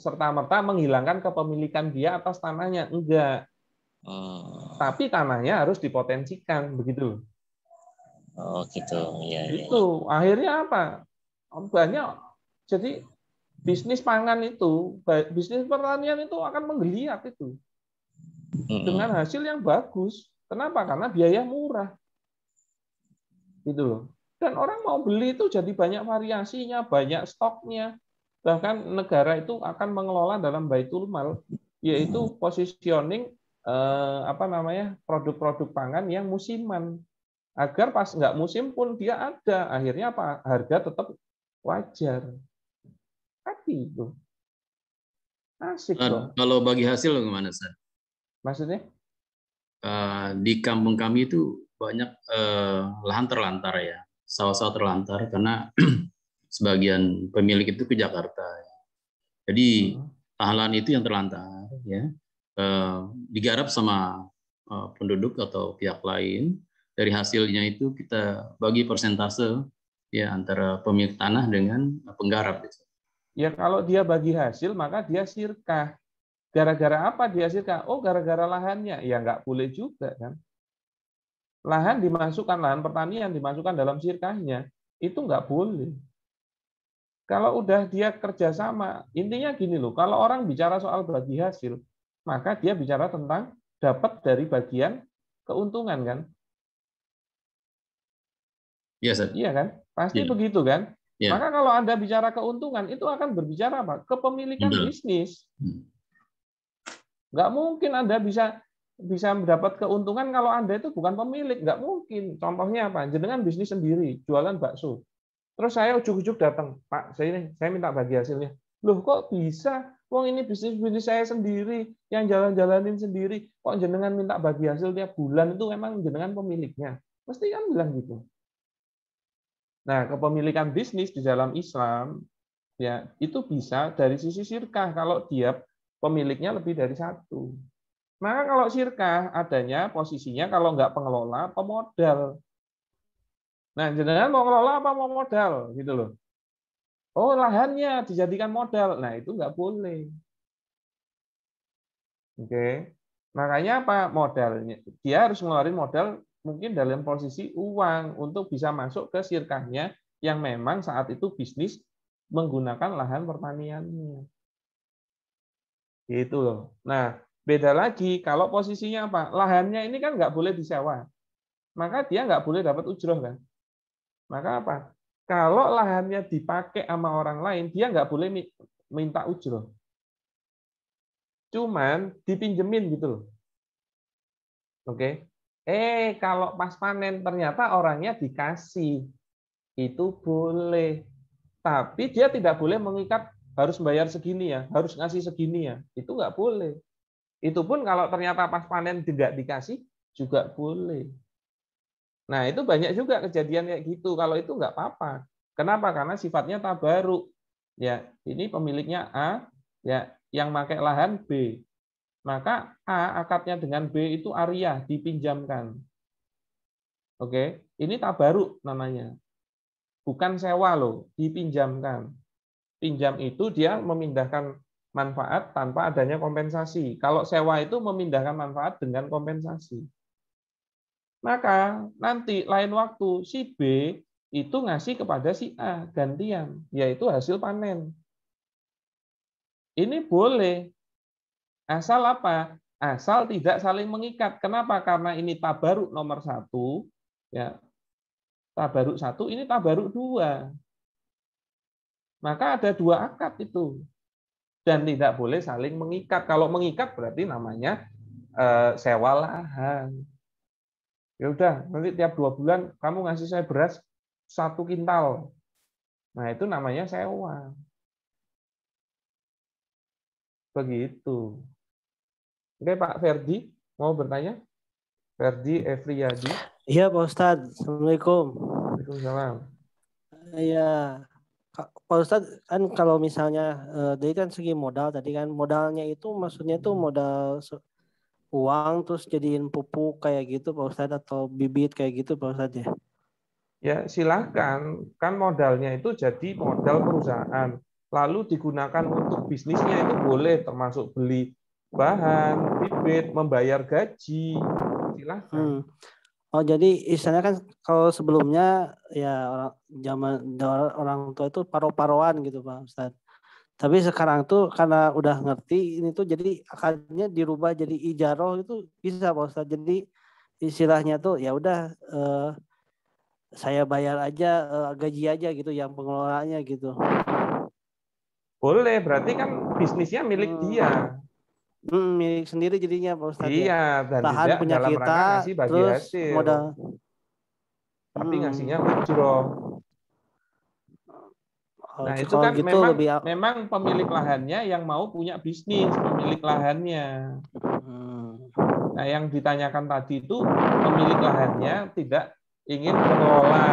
serta merta menghilangkan kepemilikan dia atas tanahnya enggak oh. tapi tanahnya harus dipotensikan begitu loh Oh gitu, ya. Itu ya. akhirnya apa? Banyak. Jadi bisnis pangan itu, bisnis pertanian itu akan menggeliat itu dengan hasil yang bagus. Kenapa? Karena biaya murah. Gitu loh. Dan orang mau beli itu jadi banyak variasinya, banyak stoknya. Bahkan negara itu akan mengelola dalam baitul mal, yaitu positioning eh, apa namanya produk-produk pangan yang musiman agar pas nggak musim pun dia ada. Akhirnya apa? Harga tetap wajar. Tapi itu asik loh. Eh, kalau bagi hasil gimana, San? Maksudnya? Eh, di kampung kami itu banyak eh, lahan terlantar ya, sawah-sawah terlantar karena sebagian pemilik itu ke Jakarta. Jadi hmm. lahan-lahan itu yang terlantar ya digarap sama penduduk atau pihak lain dari hasilnya itu kita bagi persentase ya antara pemilik tanah dengan penggarap. Gitu. Ya kalau dia bagi hasil maka dia sirkah. Gara-gara apa dia sirkah? Oh gara-gara lahannya. Ya nggak boleh juga kan. Lahan dimasukkan, lahan pertanian dimasukkan dalam sirkahnya. Itu nggak boleh. Kalau udah dia kerjasama, intinya gini loh, kalau orang bicara soal bagi hasil, maka dia bicara tentang dapat dari bagian keuntungan kan. Yes, iya, iya kan? Pasti yeah. begitu kan? Yeah. Maka kalau Anda bicara keuntungan, itu akan berbicara apa? Kepemilikan Betul. bisnis. Hmm. Nggak mungkin Anda bisa bisa mendapat keuntungan kalau Anda itu bukan pemilik. Nggak mungkin. Contohnya apa? Jenengan bisnis sendiri, jualan bakso. Terus saya ujuk-ujuk datang, Pak, saya ini, saya minta bagi hasilnya. Loh kok bisa? Wong ini bisnis-bisnis saya sendiri, yang jalan-jalanin sendiri. Kok jenengan minta bagi hasil tiap bulan itu memang jenengan pemiliknya? Pasti kan bilang gitu. Nah, kepemilikan bisnis di dalam Islam ya itu bisa dari sisi sirkah kalau dia pemiliknya lebih dari satu. Maka kalau sirkah adanya posisinya kalau nggak pengelola pemodal. Nah, jenengan mau ngelola apa mau modal gitu loh. Oh, lahannya dijadikan modal. Nah, itu nggak boleh. Oke. Makanya apa? Modalnya dia harus ngeluarin modal mungkin dalam posisi uang untuk bisa masuk ke sirkahnya yang memang saat itu bisnis menggunakan lahan pertaniannya. Gitu loh. Nah, beda lagi kalau posisinya apa? Lahannya ini kan nggak boleh disewa. Maka dia nggak boleh dapat ujroh kan. Maka apa? Kalau lahannya dipakai sama orang lain, dia nggak boleh minta ujroh. Cuman dipinjemin gitu loh. Oke, Eh, kalau pas panen ternyata orangnya dikasih. Itu boleh. Tapi dia tidak boleh mengikat harus bayar segini ya, harus ngasih segini ya. Itu nggak boleh. Itu pun kalau ternyata pas panen tidak dikasih, juga boleh. Nah, itu banyak juga kejadian kayak gitu. Kalau itu nggak apa-apa. Kenapa? Karena sifatnya tabaruk. Ya, ini pemiliknya A, ya yang pakai lahan B maka A akadnya dengan B itu Arya dipinjamkan. Oke, ini baru namanya. Bukan sewa loh, dipinjamkan. Pinjam itu dia memindahkan manfaat tanpa adanya kompensasi. Kalau sewa itu memindahkan manfaat dengan kompensasi. Maka nanti lain waktu si B itu ngasih kepada si A gantian, yaitu hasil panen. Ini boleh Asal apa? Asal tidak saling mengikat. Kenapa? Karena ini tabaruk nomor satu, ya tabaruk satu, ini tabaruk dua. Maka ada dua akad itu dan tidak boleh saling mengikat. Kalau mengikat berarti namanya e, sewa lahan. Ya udah, nanti tiap dua bulan kamu ngasih saya beras satu kintal. Nah itu namanya sewa. Begitu. Oke Pak Ferdi, mau bertanya? Ferdi Efriyadi. Iya Pak Ustadz, Assalamualaikum. Waalaikumsalam. Iya, Pak Ustadz kan kalau misalnya eh, dari kan segi modal tadi kan modalnya itu maksudnya tuh modal uang terus jadiin pupuk kayak gitu Pak Ustadz atau bibit kayak gitu Pak Ustadz ya? Ya silahkan, kan modalnya itu jadi modal perusahaan. Lalu digunakan untuk bisnisnya itu boleh termasuk beli bahan, bibit, membayar gaji. Silahkan. Hmm. Oh jadi istilahnya kan kalau sebelumnya ya orang zaman orang tua itu paro-paroan gitu Pak Ustadz. Tapi sekarang tuh karena udah ngerti ini tuh jadi akarnya dirubah jadi ijaroh itu bisa Pak Ustadz. Jadi istilahnya tuh ya udah eh, saya bayar aja eh, gaji aja gitu yang pengelolaannya gitu. Boleh, berarti kan bisnisnya milik hmm. dia. Hmm, milik sendiri jadinya Pak Ustadz. Ya. Iya, dan Tahan tidak punya dalam kita, ngasih bagi terus hasil. modal. Tapi hmm. ngasihnya lucu Oh, nah itu kan gitu memang, lebih... memang pemilik lahannya yang mau punya bisnis pemilik lahannya. Hmm. Nah yang ditanyakan tadi itu pemilik lahannya tidak ingin mengelola,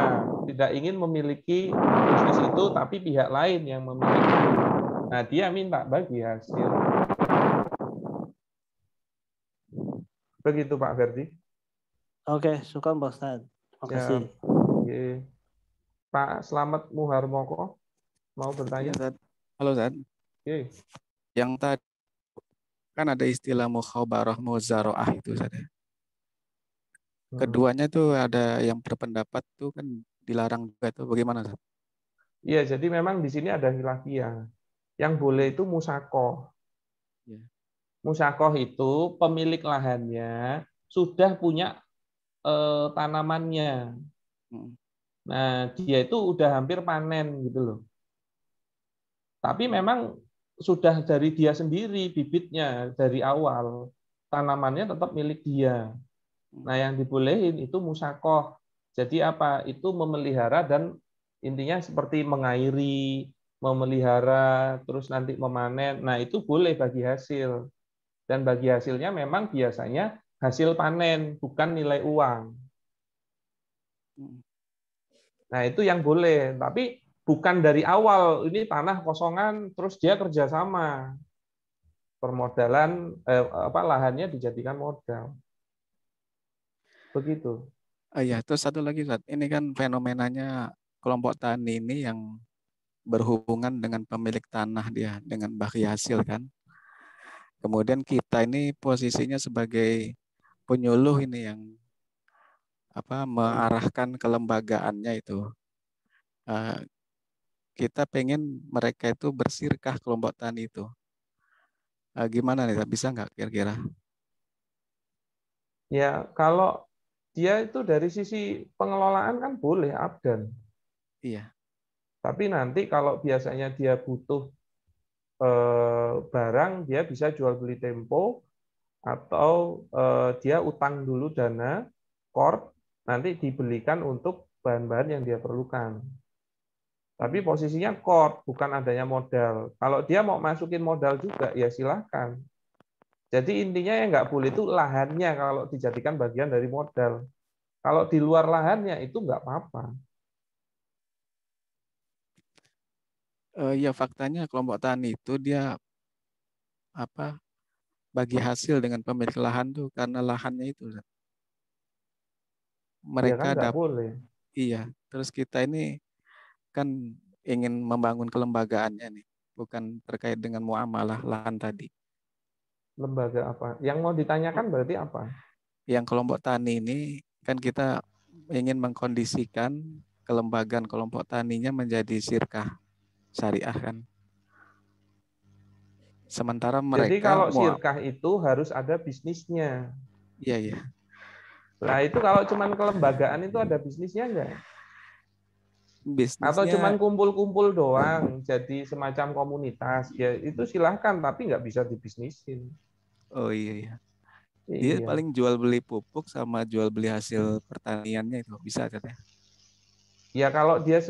tidak ingin memiliki bisnis itu, tapi pihak lain yang memiliki. Nah dia minta bagi hasil. Begitu Pak Ferdi. Oke, syukur Pak Ustaz. Ya, oke sih. Pak Selamat Muharmoko mau bertanya. Ya, Halo Ustaz. Oke. Yang tadi kan ada istilah mukhabarah muzaroah itu Zat. Ya. Hmm. Keduanya tuh ada yang berpendapat tuh kan dilarang juga tuh bagaimana Zat? Iya, jadi memang di sini ada hilafiyah. Yang boleh itu musako, musakoh itu pemilik lahannya sudah punya eh, tanamannya. Hmm. Nah, dia itu udah hampir panen gitu loh. Tapi memang sudah dari dia sendiri bibitnya dari awal tanamannya tetap milik dia. Hmm. Nah, yang dibolehin itu musakoh. Jadi apa? Itu memelihara dan intinya seperti mengairi, memelihara, terus nanti memanen. Nah, itu boleh bagi hasil. Dan bagi hasilnya memang biasanya hasil panen, bukan nilai uang. Hmm. Nah, itu yang boleh. Tapi bukan dari awal, ini tanah kosongan, terus dia kerjasama. Permodalan, eh, apa lahannya dijadikan modal. Begitu. Oh ya, terus satu lagi, Ustaz. ini kan fenomenanya kelompok tani ini yang berhubungan dengan pemilik tanah dia, dengan bagi hasil kan. Kemudian kita ini posisinya sebagai penyuluh ini yang apa mengarahkan kelembagaannya itu. Eh, kita pengen mereka itu bersirkah kelompok tani itu. Eh, gimana nih, bisa nggak kira-kira? Ya, kalau dia itu dari sisi pengelolaan kan boleh abdan. Iya. Tapi nanti kalau biasanya dia butuh Eh, barang dia bisa jual beli tempo atau eh, dia utang dulu dana kor nanti dibelikan untuk bahan-bahan yang dia perlukan. Tapi posisinya kor bukan adanya modal. Kalau dia mau masukin modal juga ya silahkan. Jadi intinya yang nggak boleh itu lahannya kalau dijadikan bagian dari modal. Kalau di luar lahannya itu nggak apa-apa. uh, ya faktanya kelompok tani itu dia apa bagi hasil dengan pemilik lahan tuh karena lahannya itu mereka ya kan, dapat iya terus kita ini kan ingin membangun kelembagaannya nih bukan terkait dengan muamalah lahan tadi lembaga apa yang mau ditanyakan berarti apa yang kelompok tani ini kan kita ingin mengkondisikan kelembagaan kelompok taninya menjadi sirkah syariah kan. Sementara mereka Jadi kalau sirkah itu harus ada bisnisnya. Iya, iya. Nah, itu kalau cuman kelembagaan itu ada bisnisnya enggak? Bisnisnya... Atau cuman kumpul-kumpul doang, jadi semacam komunitas. Ya, itu silahkan, tapi nggak bisa dibisnisin. Oh iya, iya. Dia iya. paling jual beli pupuk sama jual beli hasil pertaniannya itu bisa katanya. Ya kalau dia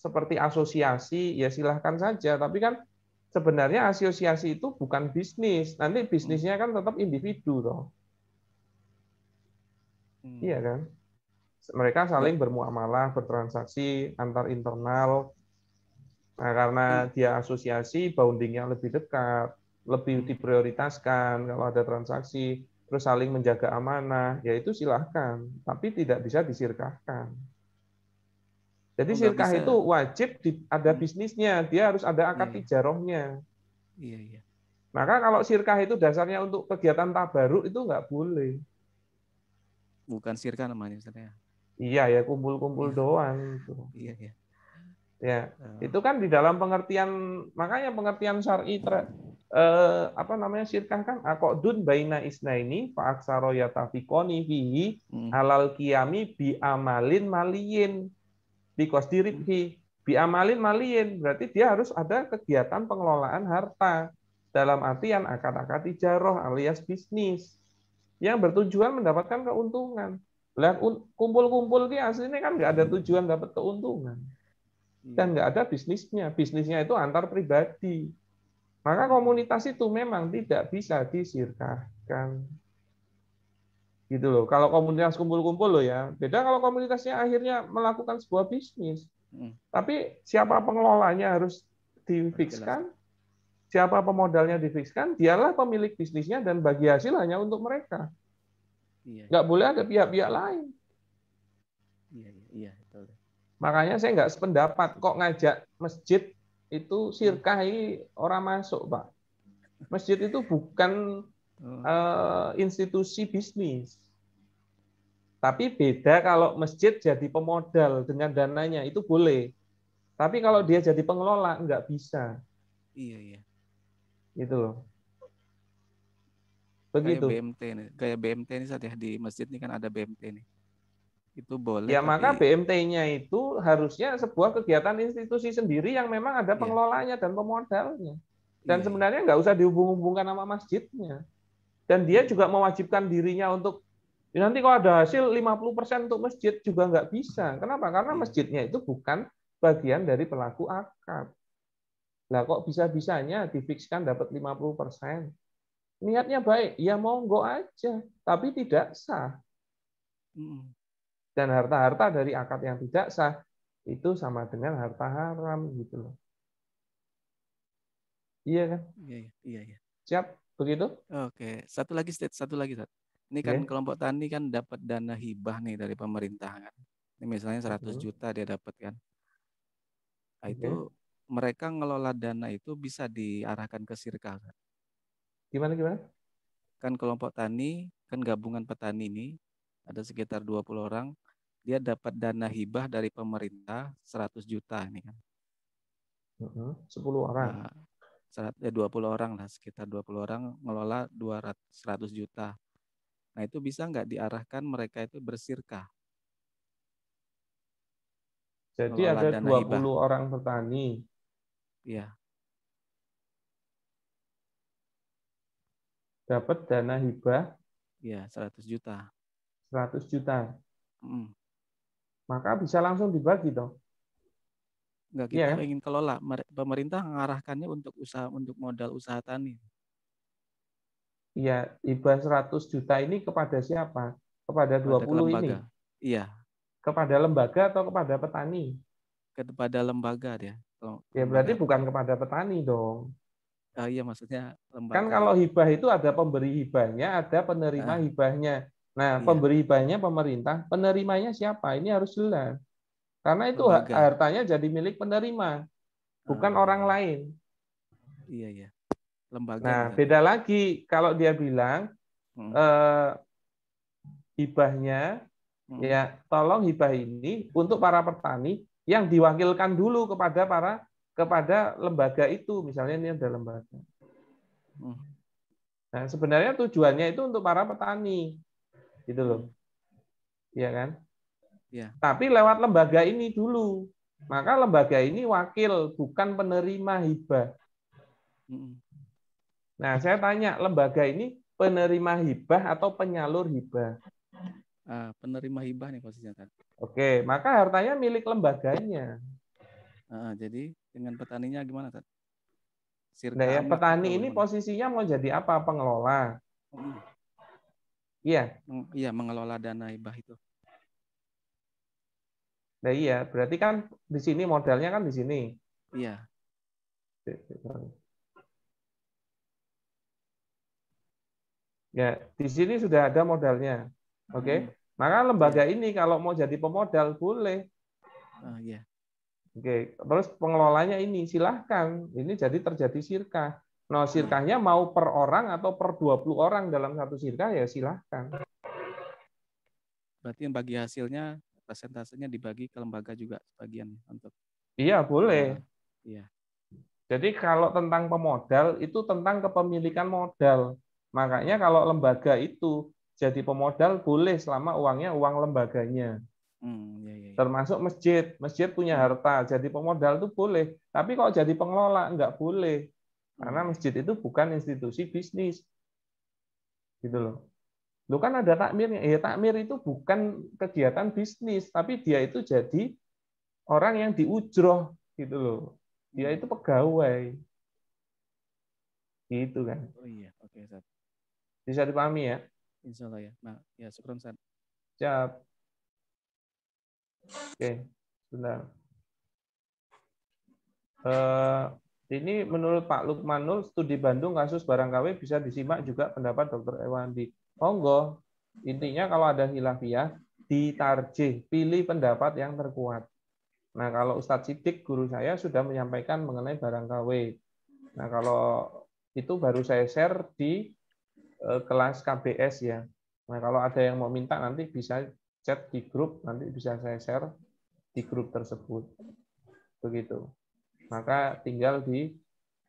seperti asosiasi ya silahkan saja, tapi kan sebenarnya asosiasi itu bukan bisnis. Nanti bisnisnya hmm. kan tetap individu toh. Hmm. Iya kan? Mereka saling ya. bermuamalah, bertransaksi antar internal. Nah, karena hmm. dia asosiasi, boundingnya lebih dekat, lebih hmm. diprioritaskan kalau ada transaksi, terus saling menjaga amanah, ya itu silahkan. Tapi tidak bisa disirkahkan. Jadi oh, sirkah itu wajib di, ada hmm. bisnisnya, dia harus ada akad iya. iya. tijarohnya. Iya, iya. Maka kalau sirkah itu dasarnya untuk kegiatan tabaruk itu nggak boleh. Bukan sirkah namanya Ustaz ya? Iya ya kumpul-kumpul iya. doang itu. Iya, iya. Ya, eh. itu kan di dalam pengertian makanya pengertian syar'i eh, apa namanya sirkah kan akodun baina isnaini faaksaro yatafikoni fihi halal hmm. kiami bi amalin maliyin Bikos bi amalin maliin. Berarti dia harus ada kegiatan pengelolaan harta. Dalam artian akad-akad ijaroh alias bisnis. Yang bertujuan mendapatkan keuntungan. Lihat kumpul-kumpul ki aslinya kan nggak ada tujuan dapat keuntungan. Hmm. Dan nggak ada bisnisnya. Bisnisnya itu antar pribadi. Maka komunitas itu memang tidak bisa disirkahkan gitu loh. Kalau komunitas kumpul-kumpul loh ya, beda kalau komunitasnya akhirnya melakukan sebuah bisnis. Hmm. Tapi siapa pengelolanya harus difixkan, siapa pemodalnya difixkan, dialah pemilik bisnisnya dan bagi hasil hanya untuk mereka. Iya. iya. Nggak boleh ada pihak-pihak lain. Iya, iya, iya Makanya saya nggak sependapat kok ngajak masjid itu sirkahi orang masuk, Pak. Masjid itu bukan uh, institusi bisnis. Tapi beda kalau masjid jadi pemodal dengan dananya itu boleh. Tapi kalau dia jadi pengelola nggak bisa. Iya iya. Itu loh. Begitu. Kayak BMT nih. Kayak BMT ini saat ya di masjid ini kan ada BMT nih. Itu boleh. Ya tapi... maka BMT-nya itu harusnya sebuah kegiatan institusi sendiri yang memang ada iya. pengelolanya iya. dan pemodalnya. Dan iya, iya, sebenarnya nggak usah dihubung-hubungkan sama masjidnya. Dan dia juga mewajibkan dirinya untuk ya nanti kalau ada hasil 50% untuk masjid juga nggak bisa. Kenapa? Karena iya. masjidnya itu bukan bagian dari pelaku akad. Nah kok bisa-bisanya difikskan dapat 50%? Niatnya baik, ya monggo aja, tapi tidak sah. Dan harta-harta dari akad yang tidak sah itu sama dengan harta haram gitu loh. Iya kan? Iya, iya, iya. iya. Siap? begitu? Oke, satu lagi state, satu lagi satu. Ini kan okay. Iya. kelompok tani kan dapat dana hibah nih dari pemerintah kan. Ini misalnya 100 okay. juta dia dapat kan. Nah, okay. itu iya. mereka ngelola dana itu bisa diarahkan ke sirka kan. Gimana gimana? Kan kelompok tani, kan gabungan petani ini ada sekitar 20 orang, dia dapat dana hibah dari pemerintah 100 juta nih kan. 10 orang. Nah, 20 ya orang lah sekitar 20 orang ngelola 200 100 juta. Nah, itu bisa nggak diarahkan mereka itu bersirkah? Jadi ngelola ada 20 hibah. orang petani. Iya. Dapat dana hibah? Iya, 100 juta. 100 juta. Hmm. Maka bisa langsung dibagi dong? nggak kita yeah. Ya. ingin kelola. Pemerintah mengarahkannya untuk usaha untuk modal usaha tani. Iya, hibah 100 juta ini kepada siapa? Kepada, kepada puluh ini. Iya. Kepada lembaga atau kepada petani? Kepada lembaga dia. Kalau ya berarti bukan kepada petani dong. ah iya maksudnya lembaga. Kan kalau hibah itu ada pemberi hibahnya, ada penerima ah. hibahnya. Nah, iya. pemberi hibahnya pemerintah, penerimanya siapa? Ini harus jelas. Karena itu Lembaga. hartanya jadi milik penerima, bukan uh, orang lain. Iya iya. Lembaga. Nah, ya. beda lagi kalau dia bilang hmm. eh, hibahnya hmm. ya tolong hibah ini untuk para petani yang diwakilkan dulu kepada para kepada lembaga itu, misalnya ini ada lembaga. Hmm. Nah, sebenarnya tujuannya itu untuk para petani. Gitu loh. Iya kan? Ya. Tapi lewat lembaga ini dulu. Maka lembaga ini wakil, bukan penerima hibah. Nah, saya tanya, lembaga ini penerima hibah atau penyalur hibah? Uh, penerima hibah nih posisinya kan. Oke, maka hartanya milik lembaganya. Uh, jadi dengan petaninya gimana, kan? nah, ya, petani ini posisinya mau jadi apa? Pengelola. Iya. Mm, iya, mengelola dana hibah itu. Nah iya, berarti kan di sini modelnya kan di sini. Iya. Ya, di sini sudah ada modalnya. Oke. Okay? Hmm. Maka lembaga ya. ini kalau mau jadi pemodal boleh. Oh, iya. Oke, okay. terus pengelolanya ini silahkan. Ini jadi terjadi sirka. sirkah. Nah, hmm. sirkahnya mau per orang atau per 20 orang dalam satu sirka ya silahkan. Berarti yang bagi hasilnya persentasenya dibagi ke lembaga juga sebagian untuk Iya, boleh. Iya. Jadi kalau tentang pemodal itu tentang kepemilikan modal. Makanya kalau lembaga itu jadi pemodal boleh selama uangnya uang lembaganya. Hmm, iya, iya. iya. Termasuk masjid, masjid punya harta, jadi pemodal itu boleh. Tapi kalau jadi pengelola nggak boleh, karena hmm. masjid itu bukan institusi bisnis, gitu loh lu kan ada takmirnya. Ya eh, takmir itu bukan kegiatan bisnis, tapi dia itu jadi orang yang diujroh gitu loh. Dia hmm. itu pegawai. Gitu kan. Oh iya, oke okay, Ustaz. Bisa dipahami ya? Insya Allah ya. Nah, ya syukur Ustaz. Siap. Oke, okay, sebentar. Uh, ini menurut Pak Lukmanul, studi Bandung kasus barang bisa disimak juga pendapat Dr. Ewandi monggo intinya kalau ada hilafiah ditarjih pilih pendapat yang terkuat nah kalau Ustadz Sidik guru saya sudah menyampaikan mengenai barang KW nah kalau itu baru saya share di e, kelas KBS ya nah kalau ada yang mau minta nanti bisa chat di grup nanti bisa saya share di grup tersebut begitu maka tinggal di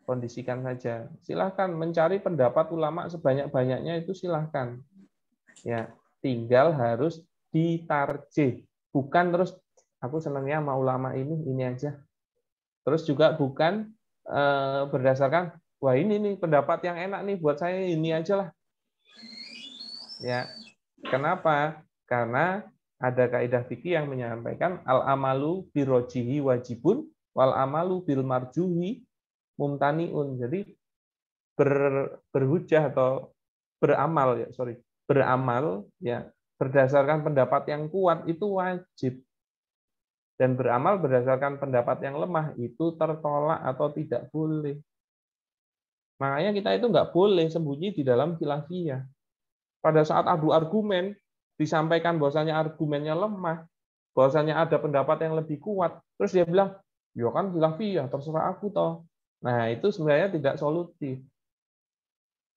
kondisikan saja. Silahkan mencari pendapat ulama sebanyak-banyaknya itu silahkan. Ya, tinggal harus ditarjih. Bukan terus aku senangnya sama ulama ini, ini aja. Terus juga bukan eh, berdasarkan wah ini nih pendapat yang enak nih buat saya ini aja lah. Ya. Kenapa? Karena ada kaidah fikih yang menyampaikan al amalu birojihi wajibun wal amalu bil marjuhi mumtaniun. Jadi ber, berhujah atau beramal ya, sorry, beramal ya berdasarkan pendapat yang kuat itu wajib. Dan beramal berdasarkan pendapat yang lemah itu tertolak atau tidak boleh. Makanya kita itu nggak boleh sembunyi di dalam khilafiyah. Pada saat adu argumen, disampaikan bahwasanya argumennya lemah, bahwasanya ada pendapat yang lebih kuat, terus dia bilang, ya kan khilafiyah, terserah aku toh. Nah, itu sebenarnya tidak solutif.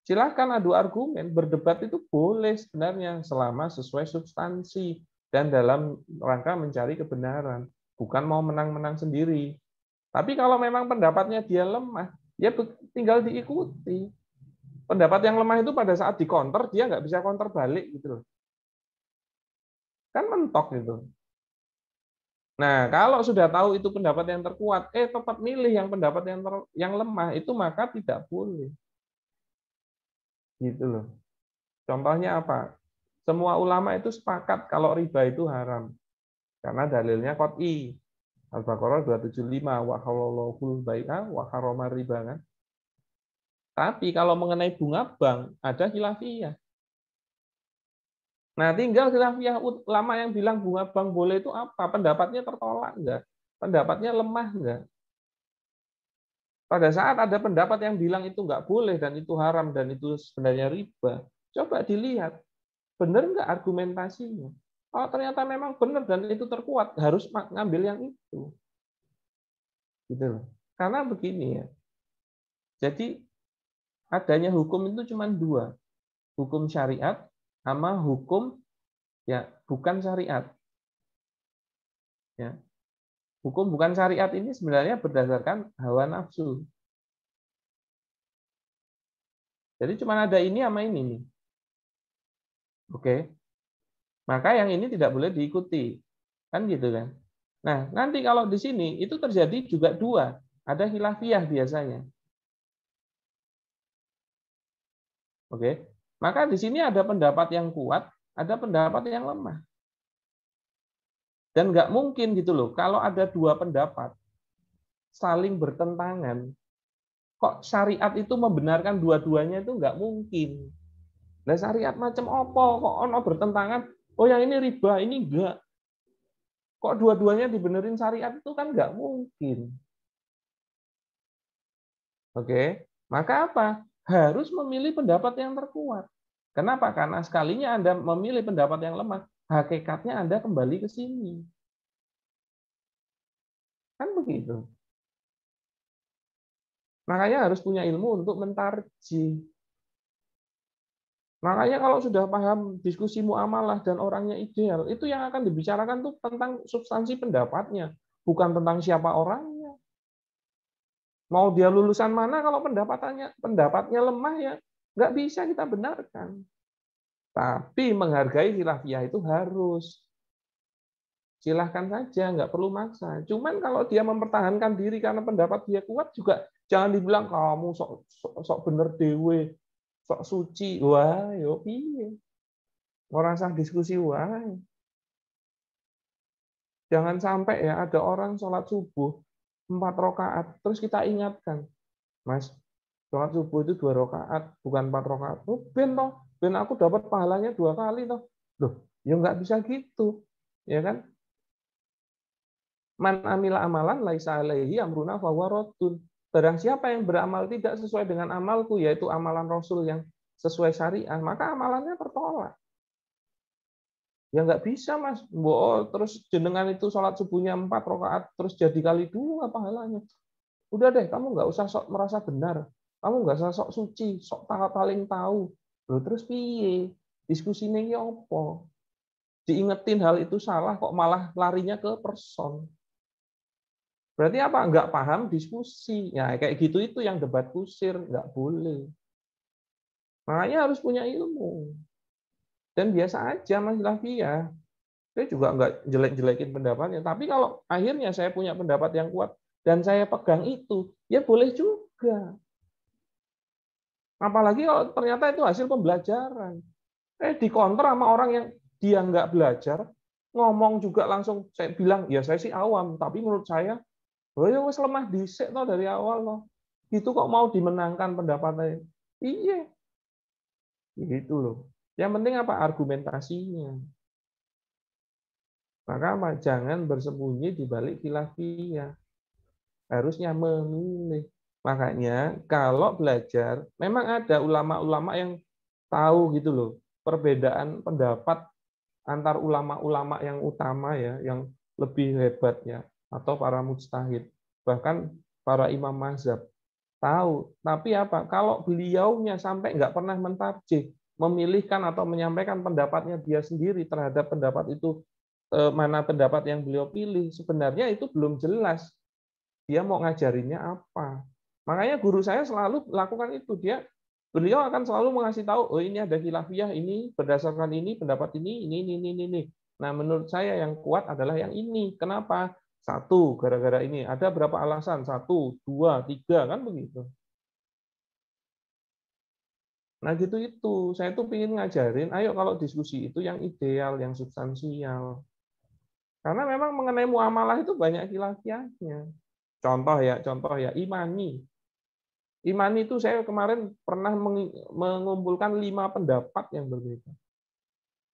Silahkan adu argumen, berdebat itu boleh sebenarnya selama sesuai substansi dan dalam rangka mencari kebenaran, bukan mau menang-menang sendiri. Tapi kalau memang pendapatnya dia lemah, ya tinggal diikuti. Pendapat yang lemah itu pada saat dikonter dia nggak bisa konter balik gitu Kan mentok gitu. Nah, kalau sudah tahu itu pendapat yang terkuat, eh tepat milih yang pendapat yang ter, yang lemah itu maka tidak boleh. Gitu loh. Contohnya apa? Semua ulama itu sepakat kalau riba itu haram. Karena dalilnya qot'i. Al-Baqarah 275 wa halallahu bai'a wa harama riba kan. Tapi kalau mengenai bunga bank ada khilafiyah. Nah, tinggal khilafiyah ulama yang bilang bunga bank boleh itu apa? Pendapatnya tertolak enggak? Pendapatnya lemah enggak? Pada saat ada pendapat yang bilang itu enggak boleh dan itu haram dan itu sebenarnya riba, coba dilihat. Benar enggak argumentasinya? Kalau oh, ternyata memang benar dan itu terkuat, harus ngambil yang itu. Gitu loh. Karena begini ya. Jadi adanya hukum itu cuma dua. Hukum syariat sama hukum ya bukan syariat. Ya. Hukum bukan syariat ini sebenarnya berdasarkan hawa nafsu. Jadi cuma ada ini sama ini nih. Oke. Maka yang ini tidak boleh diikuti. Kan gitu kan. Nah, nanti kalau di sini itu terjadi juga dua. Ada hilafiah biasanya. Oke. Maka di sini ada pendapat yang kuat, ada pendapat yang lemah. Dan nggak mungkin gitu loh, kalau ada dua pendapat saling bertentangan, kok syariat itu membenarkan dua-duanya itu nggak mungkin. Nah syariat macam opo, kok ono bertentangan, oh yang ini riba, ini enggak. Kok dua-duanya dibenerin syariat itu kan nggak mungkin. Oke, maka apa? harus memilih pendapat yang terkuat. Kenapa? Karena sekalinya Anda memilih pendapat yang lemah, hakikatnya Anda kembali ke sini. Kan begitu. Makanya harus punya ilmu untuk mentarji. Makanya kalau sudah paham diskusi muamalah dan orangnya ideal, itu yang akan dibicarakan tuh tentang substansi pendapatnya, bukan tentang siapa orang Mau dia lulusan mana kalau pendapatannya pendapatnya lemah ya nggak bisa kita benarkan. Tapi menghargai khilafiyah itu harus. Silahkan saja, nggak perlu maksa. Cuman kalau dia mempertahankan diri karena pendapat dia kuat juga, jangan dibilang kamu sok, sok, sok bener dewe, sok suci, wah yo piye. Orang sah diskusi wah. Jangan sampai ya ada orang sholat subuh empat rokaat. Terus kita ingatkan, Mas, sholat subuh itu dua rokaat, bukan empat rokaat. Oh, ben toh, ben aku dapat pahalanya dua kali toh. Loh, ya nggak bisa gitu, ya kan? Man amila amalan laisa alaihi amruna fahuwa Barang siapa yang beramal tidak sesuai dengan amalku, yaitu amalan Rasul yang sesuai syariah, maka amalannya tertolak. Ya nggak bisa mas, Bo, oh, terus jenengan itu sholat subuhnya empat rakaat terus jadi kali dua pahalanya. Udah deh, kamu nggak usah sok merasa benar, kamu nggak usah sok suci, sok paling tahu. Loh, terus piye? diskusi ini apa? Diingetin hal itu salah kok malah larinya ke person. Berarti apa? Nggak paham diskusi. Ya kayak gitu itu yang debat kusir, nggak boleh. Makanya harus punya ilmu. Dan biasa aja Mas Lafia. Saya juga nggak jelek-jelekin pendapatnya. Tapi kalau akhirnya saya punya pendapat yang kuat dan saya pegang itu, ya boleh juga. Apalagi kalau ternyata itu hasil pembelajaran. Eh, dikontra sama orang yang dia nggak belajar, ngomong juga langsung saya bilang, ya saya sih awam, tapi menurut saya, oh ya wes lemah dhisik toh dari awal loh. itu kok mau dimenangkan pendapatnya. Iya. Gitu loh. Yang penting apa? Argumentasinya. Maka apa? jangan bersembunyi di balik kilafiyah. Harusnya memilih. Makanya kalau belajar, memang ada ulama-ulama yang tahu gitu loh, perbedaan pendapat antar ulama-ulama yang utama ya, yang lebih hebat ya, atau para mujtahid, bahkan para imam mazhab. Tahu, tapi apa? Kalau beliaunya sampai nggak pernah mentarjih, memilihkan atau menyampaikan pendapatnya dia sendiri terhadap pendapat itu e, mana pendapat yang beliau pilih sebenarnya itu belum jelas dia mau ngajarinnya apa makanya guru saya selalu lakukan itu dia beliau akan selalu mengasih tahu oh ini ada khilafiyah ini berdasarkan ini pendapat ini ini ini ini ini nah menurut saya yang kuat adalah yang ini kenapa satu gara-gara ini ada berapa alasan satu dua tiga kan begitu Nah gitu itu, saya tuh ingin ngajarin, ayo kalau diskusi itu yang ideal, yang substansial. Karena memang mengenai muamalah itu banyak kilah Contoh ya, contoh ya, imani. Imani itu saya kemarin pernah mengumpulkan lima pendapat yang berbeda.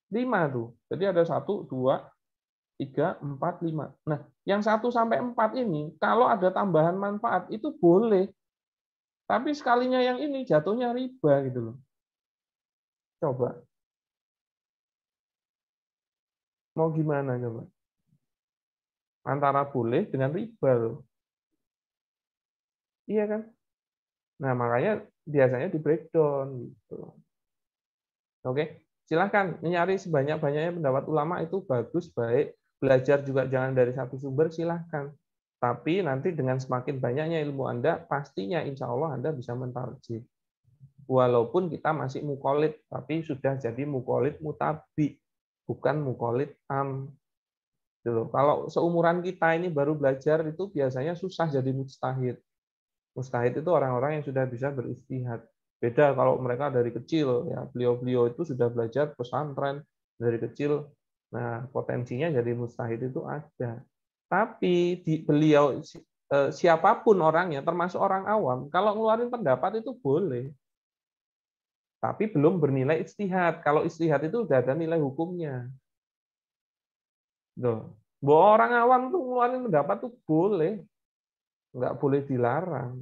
Lima tuh. Jadi ada satu, dua, tiga, empat, lima. Nah, yang satu sampai empat ini, kalau ada tambahan manfaat, itu boleh tapi sekalinya yang ini jatuhnya riba gitu loh. Coba. Mau gimana coba? Antara boleh dengan riba loh. Iya kan? Nah, makanya biasanya di breakdown gitu. Oke, silahkan nyari sebanyak-banyaknya pendapat ulama itu bagus, baik. Belajar juga jangan dari satu sumber, silahkan. Tapi nanti dengan semakin banyaknya ilmu Anda, pastinya insya Allah Anda bisa mentarji. Walaupun kita masih mukolit, tapi sudah jadi mukolit mutabi, bukan mukolit am. Gitu kalau seumuran kita ini baru belajar itu biasanya susah jadi mustahid. Mustahid itu orang-orang yang sudah bisa beristihad. Beda kalau mereka dari kecil, ya beliau-beliau itu sudah belajar pesantren dari kecil. Nah, potensinya jadi mustahid itu ada tapi di beliau eh, siapapun orangnya, termasuk orang awam, kalau ngeluarin pendapat itu boleh. Tapi belum bernilai istihad. Kalau istihad itu sudah ada nilai hukumnya. Tuh. Bahwa orang awam tuh ngeluarin pendapat tuh boleh. Nggak boleh dilarang.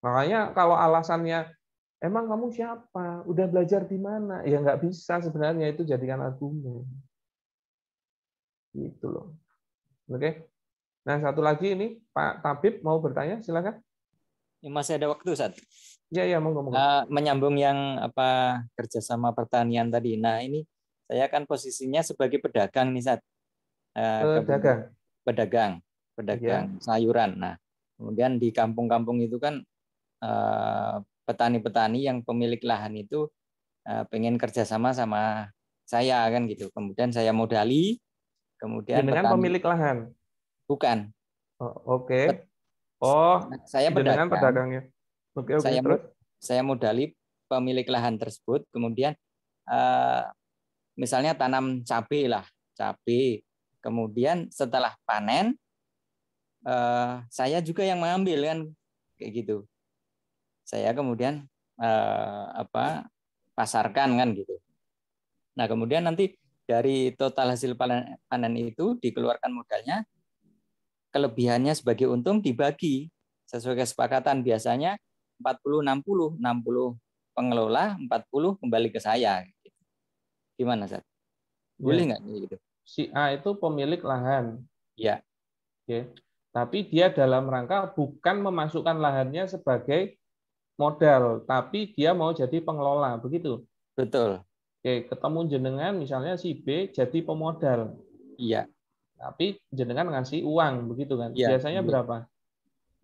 Makanya kalau alasannya, emang kamu siapa? Udah belajar di mana? Ya nggak bisa sebenarnya itu jadikan argumen. Gitu loh. Oke. Nah, satu lagi ini Pak Tabib mau bertanya, silakan. Ya, masih ada waktu, Sat. Ya, ya, mau ngomong. Uh, eh, menyambung yang apa kerjasama pertanian tadi. Nah, ini saya kan posisinya sebagai pedagang nih, Sat. Uh, eh, eh, pedagang. Pedagang, pedagang ya. sayuran. Nah, kemudian di kampung-kampung itu kan petani-petani yang pemilik lahan itu uh, pengen kerjasama sama saya kan gitu. Kemudian saya modali, Kemudian dengan pemilik lahan. Bukan. Oh, oke. Okay. Oh, saya pedagang. pedagangnya. Oke, okay, Okay, saya, terus saya modali pemilik lahan tersebut, kemudian eh, misalnya tanam cabai lah, cabai. Kemudian setelah panen eh, saya juga yang mengambil kan kayak gitu. Saya kemudian eh, apa pasarkan kan gitu. Nah, kemudian nanti dari total hasil panen, itu dikeluarkan modalnya, kelebihannya sebagai untung dibagi sesuai kesepakatan biasanya 40 60 60 pengelola 40 kembali ke saya gimana Sat? boleh iya. nggak ya. gitu si A itu pemilik lahan ya oke tapi dia dalam rangka bukan memasukkan lahannya sebagai modal tapi dia mau jadi pengelola begitu betul Oke, ketemu jenengan misalnya si B jadi pemodal. Iya. Tapi jenengan ngasih uang begitu kan? Iya, Biasanya iya. berapa?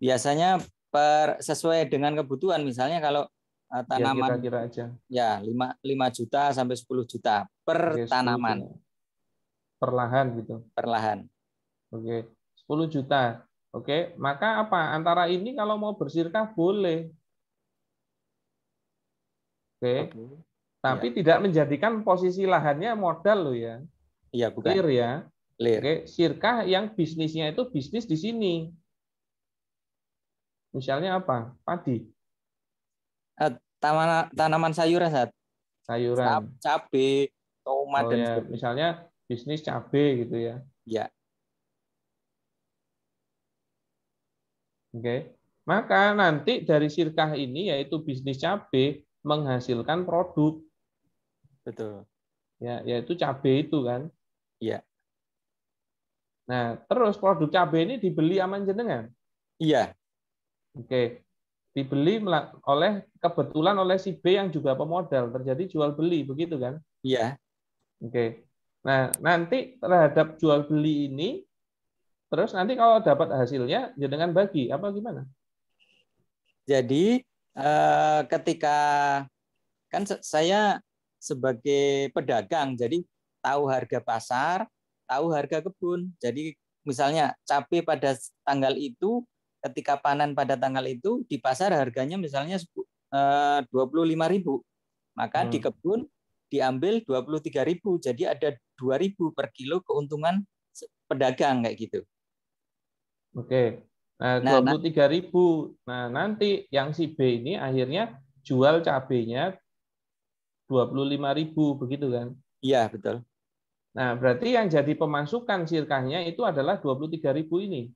Biasanya per sesuai dengan kebutuhan. Misalnya kalau eh, iya, tanaman ya, kira-kira aja. Ya, 5 5 juta sampai 10 juta per Oke, tanaman. Juta. lahan gitu. Per lahan. Oke, 10 juta. Oke, maka apa? Antara ini kalau mau bersirkah boleh. Oke. Okay tapi ya. tidak menjadikan posisi lahannya modal lo ya. Iya, bukan. Clear ya. Clear. Oke, sirkah yang bisnisnya itu bisnis di sini. Misalnya apa? Padi. Eh, tanaman tanaman sayuran, Sat. Sayuran. Cabe, tomat oh, dan ya. misalnya bisnis cabe gitu ya. Iya. Oke. Maka nanti dari sirkah ini yaitu bisnis cabe menghasilkan produk Betul. Ya, yaitu cabai itu kan. Iya. Nah, terus produk cabai ini dibeli aman jenengan? Iya. Oke. Dibeli oleh kebetulan oleh si B yang juga pemodal, terjadi jual beli begitu kan? Iya. Oke. Nah, nanti terhadap jual beli ini terus nanti kalau dapat hasilnya jenengan bagi apa gimana? Jadi eh, ketika kan saya sebagai pedagang. Jadi tahu harga pasar, tahu harga kebun. Jadi misalnya cabai pada tanggal itu ketika panen pada tanggal itu di pasar harganya misalnya 25.000. Eh, Maka hmm. di kebun diambil 23.000. Jadi ada 2.000 per kilo keuntungan pedagang kayak gitu. Oke. Nah, nah 23.000. Nah, nanti yang si B ini akhirnya jual cabenya 25.000 begitu kan? Iya, betul. Nah, berarti yang jadi pemasukan sirkahnya itu adalah 23.000 ini.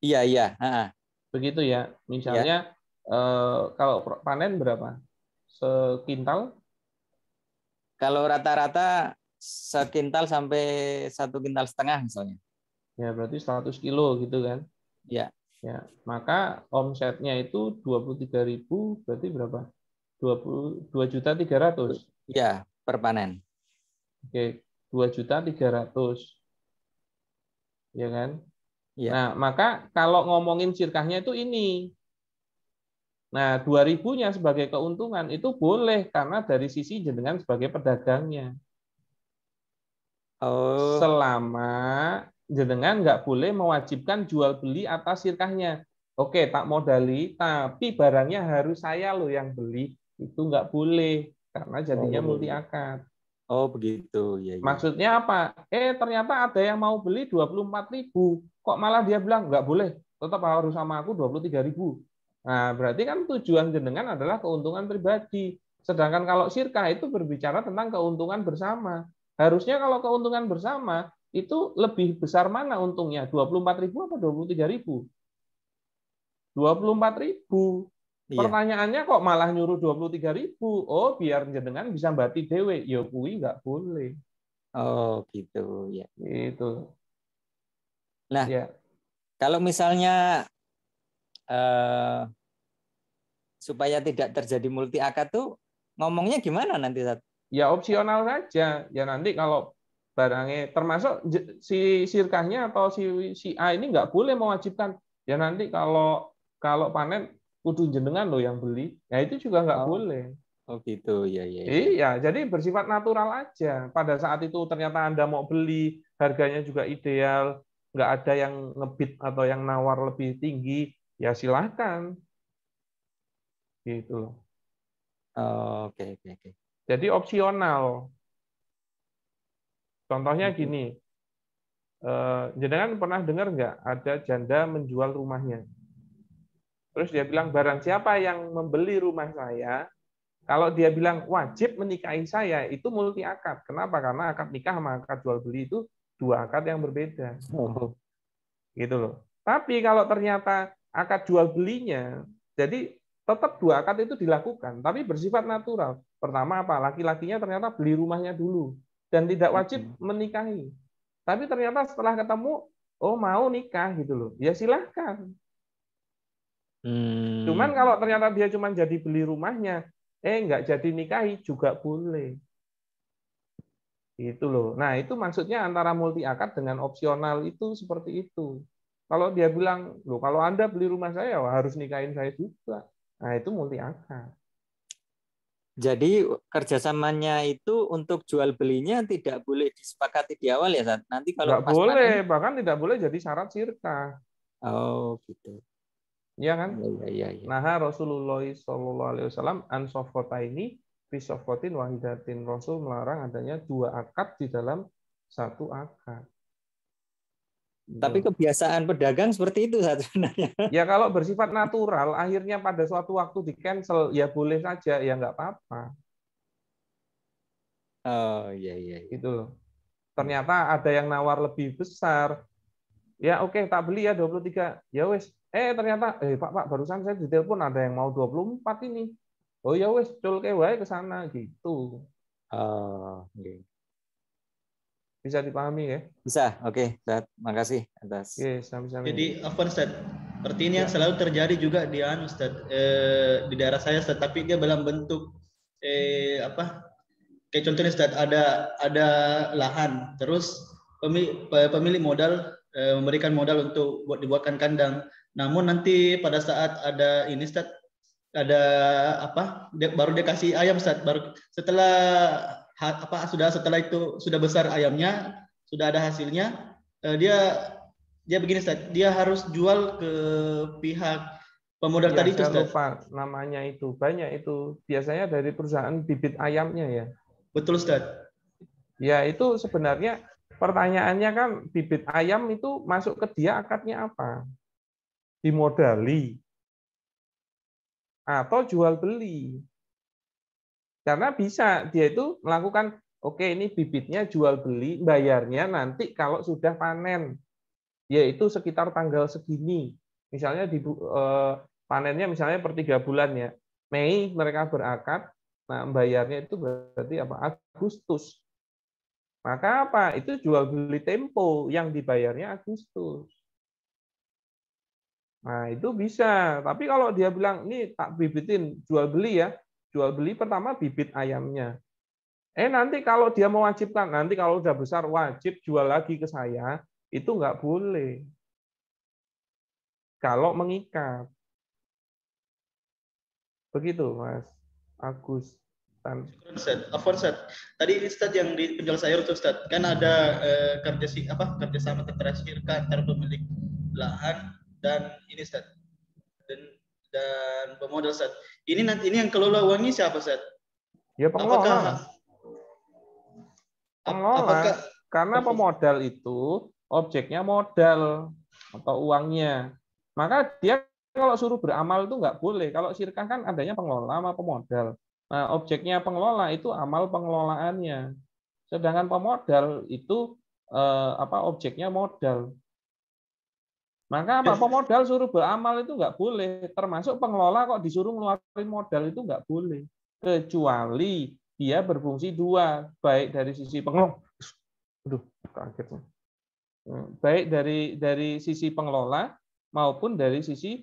Iya, iya. Ha-ha. Begitu ya. Misalnya ya. Eh, kalau panen berapa? Sekintal? Kalau rata-rata sekintal sampai satu kintal setengah misalnya. Ya, berarti 100 kilo gitu kan? Iya. Ya, maka omsetnya itu 23.000 berarti berapa? dua juta juta ratus Ya, per panen. Oke, dua juta tiga ratus Ya kan? Ya. Nah, maka kalau ngomongin sirkahnya itu ini. Nah, dua ribunya sebagai keuntungan itu boleh karena dari sisi jenengan sebagai pedagangnya. Oh. Selama jenengan nggak boleh mewajibkan jual beli atas sirkahnya. Oke, tak modali, tapi barangnya harus saya loh yang beli itu nggak boleh karena jadinya oh. multi akad. Oh begitu ya, ya. Maksudnya apa? Eh ternyata ada yang mau beli 24 ribu, kok malah dia bilang nggak boleh, tetap harus sama aku 23 ribu. Nah berarti kan tujuan jenengan adalah keuntungan pribadi. Sedangkan kalau sirkah itu berbicara tentang keuntungan bersama. Harusnya kalau keuntungan bersama itu lebih besar mana untungnya? 24 ribu apa 23 ribu? 24 ribu. Iya. Pertanyaannya kok malah nyuruh 23 ribu? Oh, biar jenengan bisa bati dewe. Ya kui nggak boleh. Oh, gitu ya. Itu. Nah, ya. kalau misalnya eh, supaya tidak terjadi multi akad tuh ngomongnya gimana nanti? Ya opsional saja. Ya nanti kalau barangnya termasuk si sirkahnya atau si si A ini nggak boleh mewajibkan. Ya nanti kalau kalau panen kudu jenengan loh yang beli. Ya itu juga nggak oh. boleh. Oh gitu, ya ya. Iya, jadi bersifat natural aja. Pada saat itu ternyata Anda mau beli, harganya juga ideal, nggak ada yang ngebit atau yang nawar lebih tinggi, ya silahkan. Gitu loh. Oh, oke, oke, oke. Jadi opsional. Contohnya gini, eh, jenengan pernah dengar nggak ada janda menjual rumahnya? Terus dia bilang, barang siapa yang membeli rumah saya, kalau dia bilang wajib menikahi saya, itu multi akad. Kenapa? Karena akad nikah sama akad jual beli itu dua akad yang berbeda. Oh. Gitu loh. Tapi kalau ternyata akad jual belinya, jadi tetap dua akad itu dilakukan, tapi bersifat natural. Pertama apa? Laki-lakinya ternyata beli rumahnya dulu dan tidak wajib hmm. menikahi. Tapi ternyata setelah ketemu, oh mau nikah gitu loh. Ya silahkan. Hmm. Cuman kalau ternyata dia cuma jadi beli rumahnya, eh nggak jadi nikahi juga boleh. Itu loh. Nah, itu maksudnya antara multi akad dengan opsional itu seperti itu. Kalau dia bilang, loh kalau Anda beli rumah saya ya harus nikahin saya juga. Nah, itu multi akad. Jadi kerjasamanya itu untuk jual belinya tidak boleh disepakati di awal ya, Nanti kalau Nggak boleh, panen... bahkan tidak boleh jadi syarat sirka. Oh, gitu. Iya kan? Iya, iya, iya. Nah, Rasulullah Shallallahu alaihi wasallam an ini fisofotin wahidatin Rasul melarang adanya dua akad di dalam satu akad. Tapi iya. kebiasaan pedagang seperti itu sebenarnya. Ya kalau bersifat natural, akhirnya pada suatu waktu di cancel, ya boleh saja, ya nggak apa-apa. Oh iya iya. iya. Itu loh. Ternyata ada yang nawar lebih besar. Ya oke, okay, tak beli ya 23. Ya wes, Eh ternyata, eh Pak Pak barusan saya ditelepon ada yang mau 24 ini. Oh ya wes, cul wae ke sana gitu. Uh, ah, okay. Bisa dipahami ya? Bisa, oke. Okay. kasih atas. sami -sami. Jadi apa Ustaz? Seperti ini ya. selalu terjadi juga di anu Ustaz, eh, di daerah saya Ustaz, tapi dia dalam bentuk eh, apa? Kayak contohnya Ustaz, ada ada lahan, terus pemilik, modal eh, memberikan modal untuk dibuatkan kandang. Namun nanti pada saat ada ini Ustaz, ada apa? Dia, baru dia kasih ayam Ustaz, baru setelah apa sudah setelah itu sudah besar ayamnya, sudah ada hasilnya, eh, dia dia begini Ustaz, dia harus jual ke pihak pemodal ya, tadi itu Ustaz. lupa namanya itu. Banyak itu. Biasanya dari perusahaan bibit ayamnya ya. Betul Ustaz. Ya, itu sebenarnya pertanyaannya kan bibit ayam itu masuk ke dia akadnya apa? dimodali atau jual beli. Karena bisa dia itu melakukan oke okay, ini bibitnya jual beli, bayarnya nanti kalau sudah panen yaitu sekitar tanggal segini. Misalnya di eh, panennya misalnya per tiga bulan ya. Mei mereka berakar nah bayarnya itu berarti apa? Agustus. Maka apa? Itu jual beli tempo yang dibayarnya Agustus. Nah, itu bisa. Tapi kalau dia bilang, ini tak bibitin, jual beli ya. Jual beli pertama bibit ayamnya. Eh, nanti kalau dia mewajibkan, nanti kalau udah besar wajib jual lagi ke saya, itu nggak boleh. Kalau mengikat. Begitu, Mas Agus. Tan. Ustaz. Tadi Ustaz yang di penjual sayur itu Ustaz, kan ada eh, kerja apa kerjasama kan antar pemilik lahan dan ini set dan dan pemodal set ini nanti ini yang kelola uangnya siapa set ya pengelola apakah, pengelola apakah, karena pemodal itu objeknya modal atau uangnya maka dia kalau suruh beramal itu nggak boleh kalau sirkah kan adanya pengelola sama pemodal nah objeknya pengelola itu amal pengelolaannya sedangkan pemodal itu eh, apa objeknya modal maka apa pemodal suruh beramal itu nggak boleh, termasuk pengelola kok disuruh ngeluarin modal itu nggak boleh, kecuali dia berfungsi dua, baik dari sisi pengelola, aduh kaget hmm, baik dari dari sisi pengelola maupun dari sisi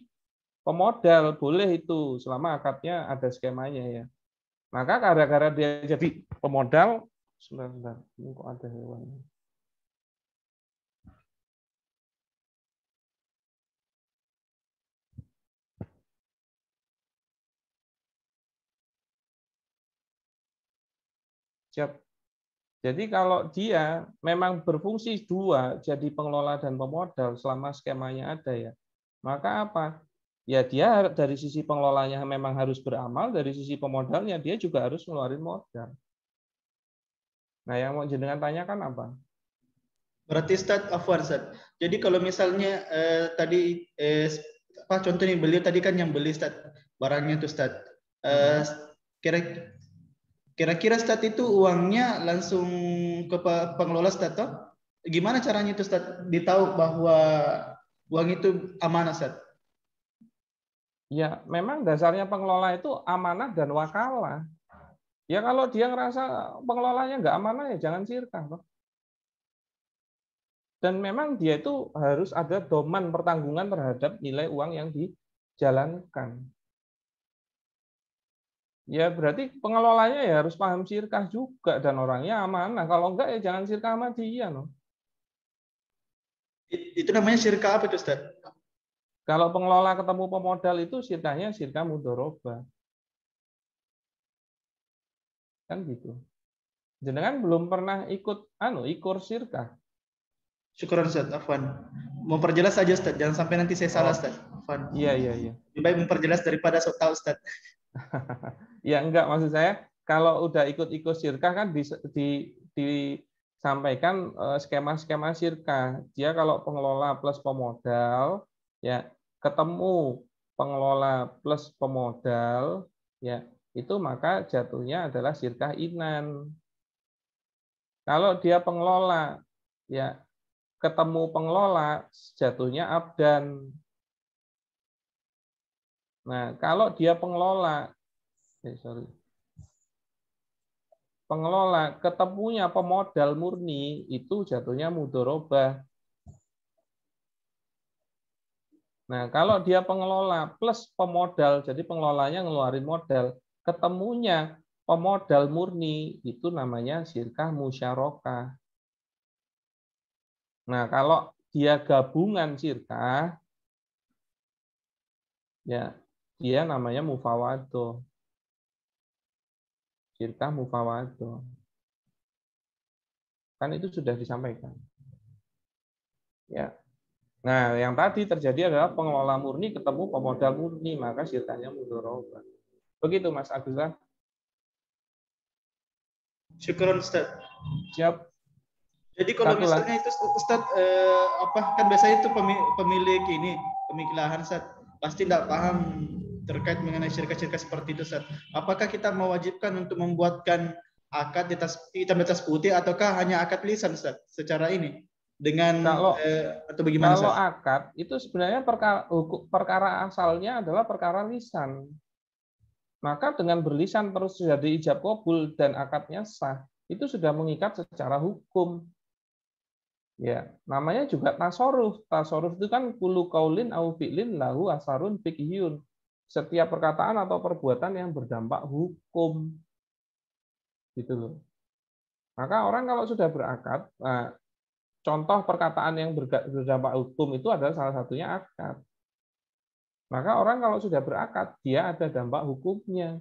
pemodal boleh itu selama akadnya ada skemanya ya. Maka gara-gara dia jadi pemodal, sebentar, ini kok ada hewan. Siap. Jadi kalau dia memang berfungsi dua, jadi pengelola dan pemodal selama skemanya ada ya, maka apa? Ya dia dari sisi pengelolanya memang harus beramal, dari sisi pemodalnya dia juga harus ngeluarin modal. Nah yang mau jenengan tanyakan apa? Berarti start of set. Jadi kalau misalnya eh, tadi eh, apa contohnya beliau tadi kan yang beli start barangnya itu start. Eh, hmm. kira Kira-kira Stat itu uangnya langsung ke pengelola Stat Gimana caranya itu Stat ditahu bahwa uang itu amanah Stat? Ya, memang dasarnya pengelola itu amanah dan wakalah. Ya kalau dia ngerasa pengelolanya nggak amanah ya jangan sirkah. Toh. Dan memang dia itu harus ada doman pertanggungan terhadap nilai uang yang dijalankan ya berarti pengelolanya ya harus paham sirkah juga dan orangnya aman. Nah Kalau enggak ya jangan sirkah sama dia. No. Itu namanya sirkah apa itu, Ustaz? Kalau pengelola ketemu pemodal itu sirkahnya sirkah mudoroba. Kan gitu. Jangan belum pernah ikut anu ikut sirkah. Syukur Ustaz, afwan. Memperjelas aja Ustaz, jangan sampai nanti saya salah oh. Ustaz. Afwan. Iya, iya, iya. Lebih baik memperjelas daripada sok tahu Ustaz. Ya enggak maksud saya kalau udah ikut-ikut sirkah kan di, di, disampaikan eh, skema-skema sirkah. Dia kalau pengelola plus pemodal ya ketemu pengelola plus pemodal ya itu maka jatuhnya adalah sirkah inan. Kalau dia pengelola ya ketemu pengelola jatuhnya abdan. Nah, kalau dia pengelola eh, sorry. Pengelola ketemunya pemodal murni itu jatuhnya mudoroba. Nah, kalau dia pengelola plus pemodal, jadi pengelolanya ngeluarin modal, ketemunya pemodal murni itu namanya sirkah musyaroka. Nah, kalau dia gabungan sirkah, ya dia namanya mufawadoh. Sirkah mufawadah. Kan itu sudah disampaikan. Ya. Nah, yang tadi terjadi adalah pengelola murni ketemu pemodal murni, maka sirkahnya mudorobah. Begitu Mas Aguslah. Syukur Ustaz. Siap. Jadi kalau Satu misalnya lagi. itu Ustaz eh, apa kan biasanya itu pemilik ini pemilik lahan Ustaz pasti tidak paham terkait mengenai syirkah-syirkah seperti itu Ustaz. Apakah kita mewajibkan untuk membuatkan akad di atas hitam di atas putih ataukah hanya akad lisan Ustaz secara ini dengan kalau, eh, atau bagaimana Kalau Ustaz? akad itu sebenarnya perkara perkara asalnya adalah perkara lisan. Maka dengan berlisan terus jadi ijab kabul dan akadnya sah, itu sudah mengikat secara hukum. Ya, namanya juga tasoruf. Tasoruf itu kan kulu kaulin au fi'lin lahu asarun fikhiun setiap perkataan atau perbuatan yang berdampak hukum. Gitu loh. Maka orang kalau sudah berakad, nah, contoh perkataan yang berdampak hukum itu adalah salah satunya akad. Maka orang kalau sudah berakad, dia ada dampak hukumnya.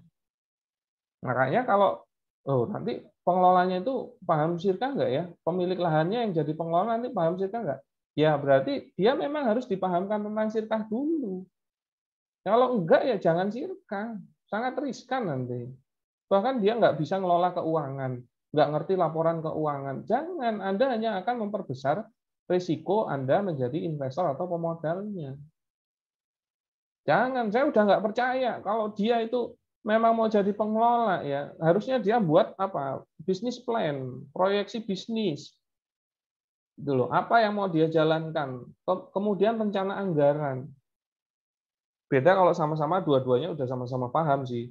Makanya kalau oh nanti pengelolanya itu paham sirka enggak ya? Pemilik lahannya yang jadi pengelola nanti paham sirka enggak? Ya berarti dia memang harus dipahamkan tentang sirka dulu. Kalau enggak ya jangan sirka, sangat riskan nanti. Bahkan dia nggak bisa ngelola keuangan, nggak ngerti laporan keuangan. Jangan, Anda hanya akan memperbesar risiko Anda menjadi investor atau pemodalnya. Jangan, saya udah nggak percaya kalau dia itu memang mau jadi pengelola ya, harusnya dia buat apa? Bisnis plan, proyeksi bisnis. Dulu, gitu apa yang mau dia jalankan? Kemudian rencana anggaran. Beda kalau sama-sama dua-duanya udah sama-sama paham sih.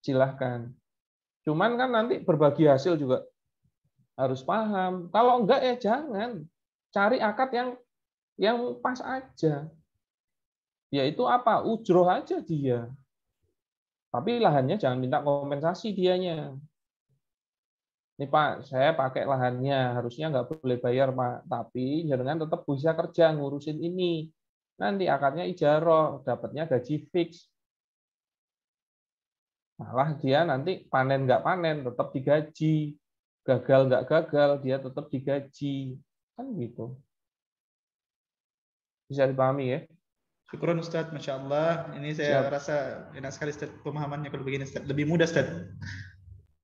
Silahkan. Cuman kan nanti berbagi hasil juga harus paham. Kalau enggak ya jangan. Cari akad yang yang pas aja. Yaitu apa? Ujroh aja dia. Tapi lahannya jangan minta kompensasi dianya. Ini Pak, saya pakai lahannya, harusnya nggak boleh bayar Pak. Tapi jangan tetap bisa kerja ngurusin ini. Nanti akadnya ijaro, dapatnya gaji fix. Malah dia nanti panen nggak panen, tetap digaji. Gagal nggak gagal, dia tetap digaji. Kan gitu. Bisa dipahami ya? Syukuran Ustaz, Masya Allah. Ini saya Siap. rasa enak sekali Ustaz pemahamannya kalau begini Ustaz. Lebih mudah Ustaz.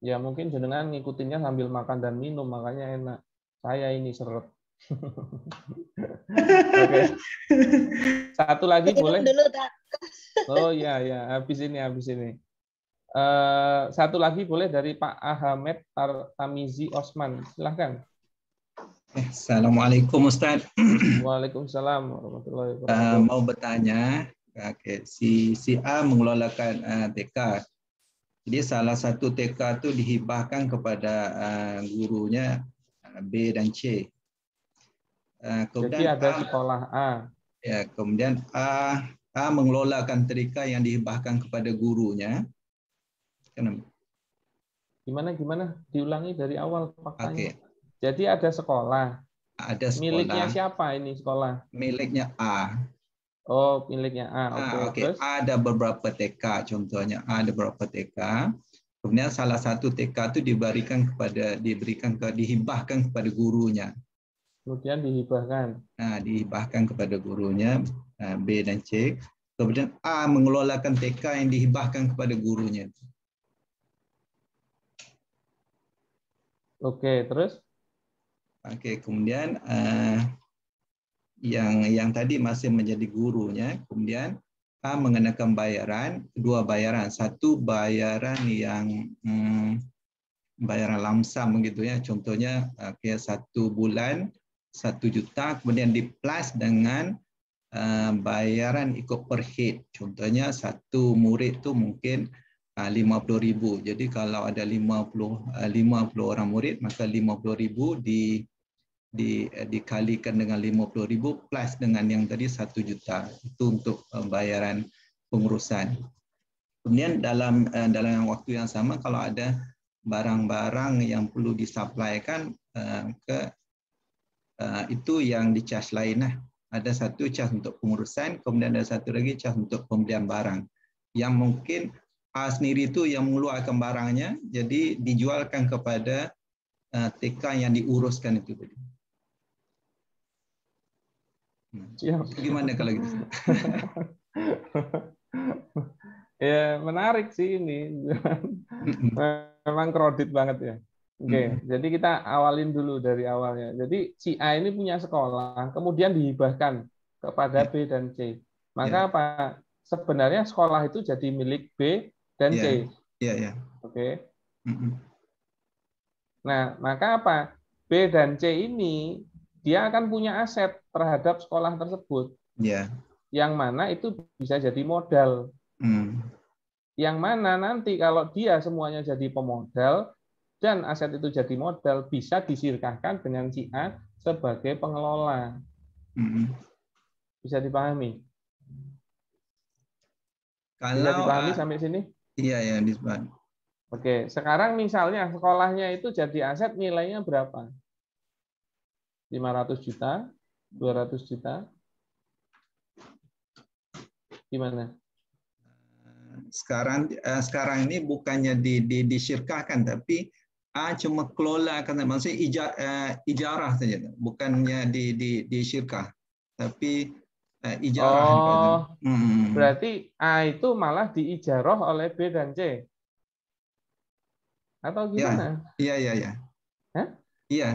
Ya mungkin jenengan ngikutinnya sambil makan dan minum, makanya enak. Saya ini seret okay. Satu lagi Minum boleh? Dulu, oh ya ya, habis ini habis ini. Uh, satu lagi boleh dari Pak Ahmed Tar Osman, silahkan. Eh, Assalamualaikum Ustaz. Waalaikumsalam warahmatullahi Uh, mau bertanya, okay. si si A mengelolakan uh, TK. Jadi salah satu TK itu dihibahkan kepada uh, gurunya B dan C Eh, kemudian Jadi ada A, sekolah A. Ya, kemudian A A mengelola kantrika yang dihibahkan kepada gurunya. Gimana gimana? Diulangi dari awal faktanya. Okay. Jadi ada sekolah. Ada sekolah. Miliknya siapa ini sekolah? Miliknya A. Oh, miliknya A. Ah, oke. Okay. Okay. ada beberapa TK contohnya. A ada beberapa TK. Kemudian salah satu TK itu diberikan kepada diberikan ke dihibahkan kepada gurunya. Kemudian dihibahkan. Nah, dihibahkan kepada gurunya eh, B dan C. Kemudian A mengelolakan TK yang dihibahkan kepada gurunya. Oke, terus? Oke, kemudian eh, yang yang tadi masih menjadi gurunya, kemudian A mengenakan bayaran, dua bayaran, satu bayaran yang hmm, bayaran lamsam begitu ya, contohnya eh, kayak satu bulan satu juta kemudian di plus dengan uh, bayaran ikut per head. Contohnya satu murid tu mungkin eh, lima uh, ribu, Jadi kalau ada lima puluh eh, lima puluh orang murid maka ribu di di uh, dikalikan dengan lima puluh ribu plus dengan yang tadi satu juta. Itu untuk uh, bayaran pengurusan. Kemudian dalam uh, dalam waktu yang sama kalau ada barang-barang yang perlu disuplaikan uh, ke Eh, itu yang di charge lain lah. Ada satu charge untuk pengurusan, kemudian ada satu lagi charge untuk pembelian barang. Yang mungkin A sendiri itu yang mengeluarkan barangnya, jadi dijualkan kepada eh, TK yang diuruskan itu tadi. Hmm. Gimana kalau gitu? Hmm. ya menarik sih ini. Memang kredit banget ya. Oke, okay, hmm. jadi kita awalin dulu dari awalnya. Jadi si A ini punya sekolah, kemudian dihibahkan kepada ya. B dan C. Maka yeah. apa? Sebenarnya sekolah itu jadi milik B dan yeah. C. Iya, yeah, iya. Yeah. Oke. Okay. Hmm. Nah, maka apa? B dan C ini dia akan punya aset terhadap sekolah tersebut. Iya. Yeah. Yang mana itu bisa jadi modal. Mm. Yang mana nanti kalau dia semuanya jadi pemodal, dan aset itu jadi modal bisa disirkahkan dengan si A sebagai pengelola. Mm-hmm. Bisa dipahami? Kalau bisa dipahami sampai sini? Iya ya, disebut. Oke, sekarang misalnya sekolahnya itu jadi aset nilainya berapa? 500 juta, 200 juta. Gimana? Sekarang eh, sekarang ini bukannya di, di disirkahkan tapi Ah, cuma kelola kan maksudnya ija, uh, ijarah saja bukannya di di di syirkah tapi uh, ijarah oh, hmm. berarti A ah, itu malah diijarah oleh B dan C atau ya. gimana iya iya iya iya iya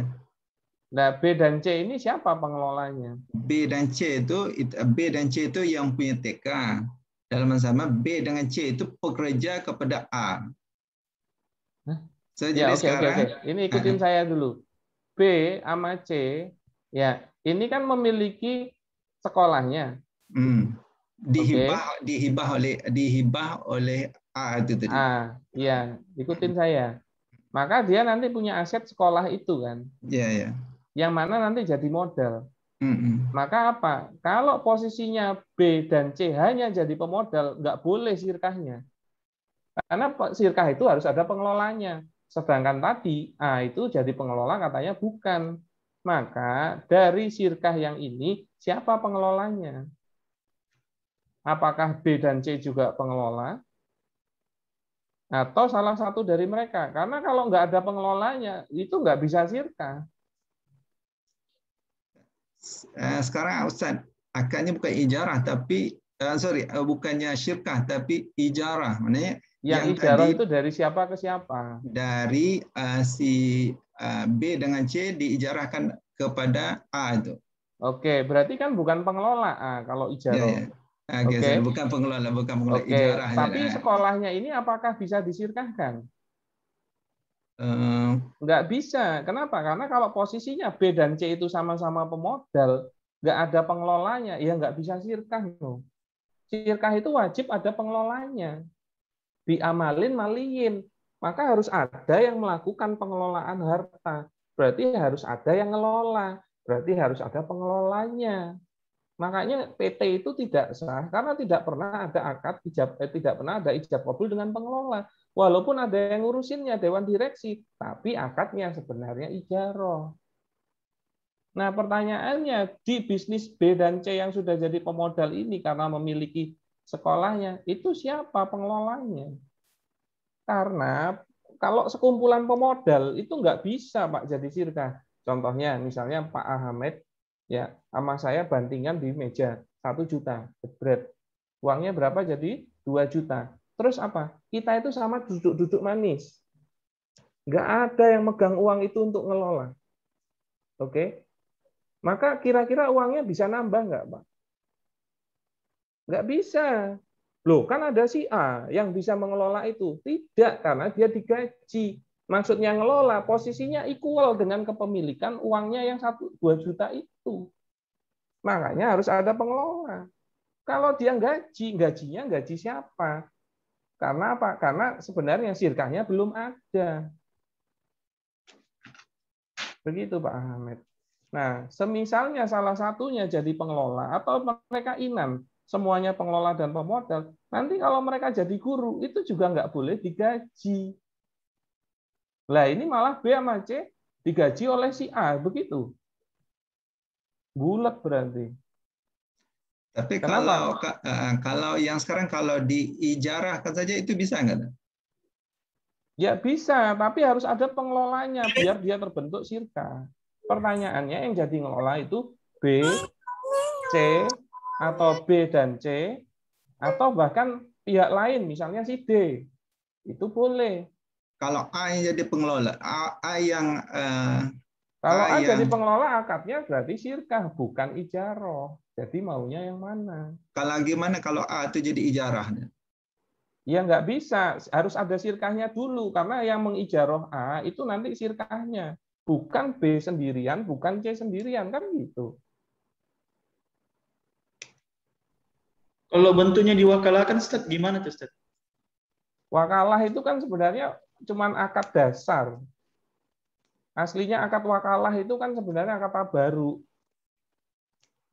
Nah, B dan C ini siapa pengelolanya? B dan C itu B dan C itu yang punya TK. Dalam sama B dengan C itu pekerja kepada A. Ya, jadi ya, okay, sekarang okay, okay. ini ikutin saya dulu. B sama C ya ini kan memiliki sekolahnya. Hmm. Dihibah okay. dihibah oleh dihibah oleh A itu tadi. A, ya ikutin saya. Maka dia nanti punya aset sekolah itu kan. Iya, yeah, iya. Yeah. Yang mana nanti jadi modal. Mm-hmm. Hmm. Maka apa? Kalau posisinya B dan C hanya jadi pemodal, nggak boleh sirkahnya. Karena sirkah itu harus ada pengelolanya. Sedangkan tadi A itu jadi pengelola katanya bukan. Maka dari sirkah yang ini siapa pengelolanya? Apakah B dan C juga pengelola? Atau salah satu dari mereka? Karena kalau nggak ada pengelolanya, itu nggak bisa sirkah. Eh, sekarang Ustaz, akadnya bukan ijarah, tapi eh, sorry, eh, bukannya syirkah, tapi ijarah. Maksudnya yang, yang tadi, itu dari siapa ke siapa? Dari uh, si uh, B dengan C diijarahkan kepada A itu. Oke, berarti kan bukan pengelola A kalau ijaroh. Yeah, yeah. Iya, iya. gitu. Oke, okay. okay. bukan pengelola, bukan pengelola okay. ijarah. Ya. Tapi ya. sekolahnya ini apakah bisa disirkahkan? Uh, nggak bisa. Kenapa? Karena kalau posisinya B dan C itu sama-sama pemodal, nggak ada pengelolanya, ya nggak bisa sirkah loh. Sirkah itu wajib ada pengelolanya amalin maliin Maka harus ada yang melakukan pengelolaan harta. Berarti harus ada yang ngelola. Berarti harus ada pengelolanya. Makanya PT itu tidak sah karena tidak pernah ada akad ijab eh, tidak pernah ada ijab kabul dengan pengelola. Walaupun ada yang ngurusinnya dewan direksi, tapi akadnya sebenarnya ijaroh. Nah, pertanyaannya di bisnis B dan C yang sudah jadi pemodal ini karena memiliki sekolahnya, itu siapa pengelolanya. Karena kalau sekumpulan pemodal itu nggak bisa Pak jadi sirka Contohnya misalnya Pak Ahmed ya sama saya bantingan di meja satu juta bread Uangnya berapa jadi dua juta. Terus apa? Kita itu sama duduk-duduk manis. Nggak ada yang megang uang itu untuk ngelola. Oke? Maka kira-kira uangnya bisa nambah nggak, Pak? Nggak bisa. Loh, kan ada si A yang bisa mengelola itu. Tidak, karena dia digaji. Maksudnya ngelola, posisinya equal dengan kepemilikan uangnya yang 1, 2 juta itu. Makanya harus ada pengelola. Kalau dia gaji, gajinya gaji siapa? Karena apa? Karena sebenarnya sirkahnya belum ada. Begitu Pak Ahmed. Nah, semisalnya salah satunya jadi pengelola atau mereka inan semuanya pengelola dan pemodal, nanti kalau mereka jadi guru, itu juga nggak boleh digaji. Lah ini malah B sama C digaji oleh si A, begitu. Bulat berarti. Tapi Kenapa? kalau eh, kalau yang sekarang kalau diijarahkan saja itu bisa nggak? Ya bisa, tapi harus ada pengelolanya biar dia terbentuk sirka. Pertanyaannya yang jadi ngelola itu B, C, atau B dan C, atau bahkan pihak lain, misalnya si D. Itu boleh. Kalau A yang jadi pengelola, A, A yang... Uh, Kalau A, A yang... jadi pengelola, akadnya berarti sirkah, bukan ijaroh. Jadi maunya yang mana? Kalau gimana kalau A itu jadi ijarahnya Ya nggak bisa, harus ada sirkahnya dulu. Karena yang mengijaroh A itu nanti sirkahnya. Bukan B sendirian, bukan C sendirian. Kan gitu. Kalau bentuknya diwakalakan, Ustaz, gimana tuh, Ustaz? Wakalah itu kan sebenarnya cuman akad dasar. Aslinya akad wakalah itu kan sebenarnya akad baru.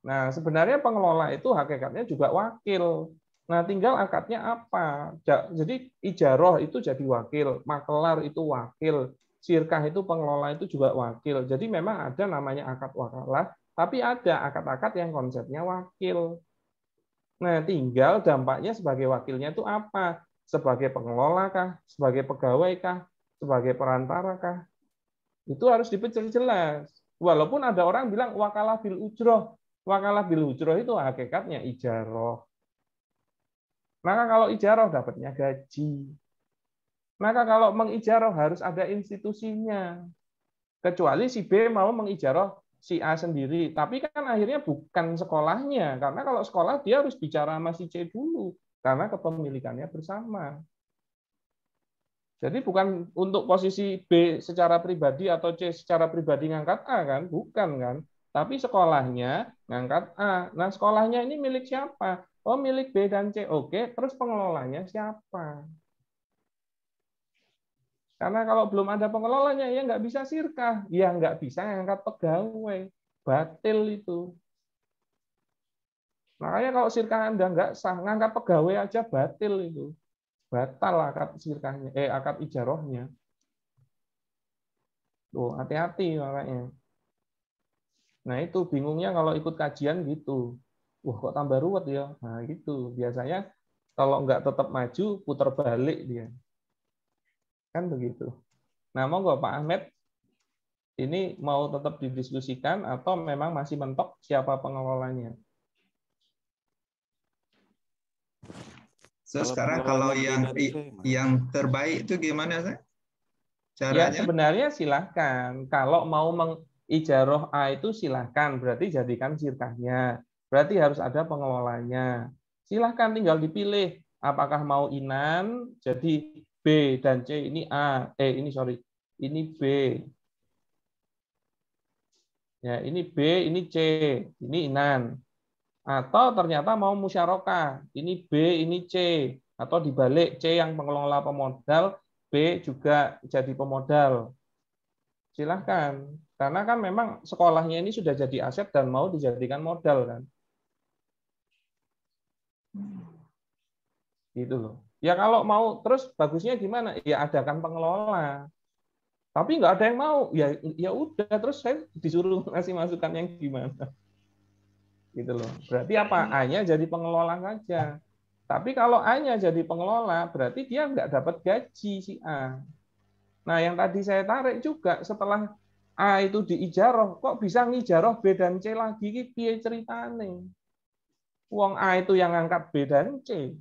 Nah, sebenarnya pengelola itu hakikatnya juga wakil. Nah, tinggal akadnya apa? Jadi ijaroh itu jadi wakil, makelar itu wakil, sirkah itu pengelola itu juga wakil. Jadi memang ada namanya akad wakalah, tapi ada akad-akad yang konsepnya wakil. Nah, tinggal dampaknya sebagai wakilnya itu apa? Sebagai pengelola kah? Sebagai pegawai kah? Sebagai perantara kah? Itu harus dipecah jelas. Walaupun ada orang bilang wakalah bil ujroh. Wakalah bil ujroh itu hakikatnya ijaroh. Maka kalau ijaroh dapatnya gaji. Maka kalau mengijaroh harus ada institusinya. Kecuali si B mau mengijaroh si A sendiri. Tapi kan akhirnya bukan sekolahnya, karena kalau sekolah dia harus bicara sama si C dulu, karena kepemilikannya bersama. Jadi bukan untuk posisi B secara pribadi atau C secara pribadi ngangkat A kan, bukan kan? Tapi sekolahnya ngangkat A. Nah sekolahnya ini milik siapa? Oh milik B dan C. Oke, terus pengelolanya siapa? Karena kalau belum ada pengelolanya, ya nggak bisa sirkah. Ya nggak bisa ngangkat pegawai. Batil itu. Makanya kalau sirkah Anda nggak sah, ngangkat pegawai aja batil itu. Batal akad sirkahnya, eh akad ijarohnya. Tuh, hati-hati makanya. Nah itu bingungnya kalau ikut kajian gitu. Wah kok tambah ruwet ya? Nah gitu. Biasanya kalau nggak tetap maju, putar balik dia. Kan begitu. Nah, monggo Pak Ahmed, ini mau tetap didiskusikan atau memang masih mentok siapa pengelolanya? So, sekarang kalau yang yang terbaik itu gimana sih? Ya, Caranya? Ya, sebenarnya silahkan. Kalau mau mengijaroh A itu silahkan. Berarti jadikan sirkahnya. Berarti harus ada pengelolanya. Silahkan tinggal dipilih. Apakah mau inan, jadi B dan C ini A, eh ini sorry, ini B. Ya, ini B, ini C, ini Inan. Atau ternyata mau musyaroka, ini B, ini C, atau dibalik C yang pengelola pemodal, B juga jadi pemodal. Silahkan, karena kan memang sekolahnya ini sudah jadi aset dan mau dijadikan modal kan. Gitu loh. Ya kalau mau terus bagusnya gimana? Ya ada kan pengelola. Tapi nggak ada yang mau. Ya ya udah terus saya disuruh ngasih masukan yang gimana. Gitu loh. Berarti apa? Iya. A-nya jadi pengelola saja. Tapi kalau A-nya jadi pengelola, berarti dia nggak dapat gaji si A. Nah, yang tadi saya tarik juga setelah A itu diijaroh, kok bisa ngijaroh B dan C lagi? Piye ceritane? Uang A itu yang angkat B dan C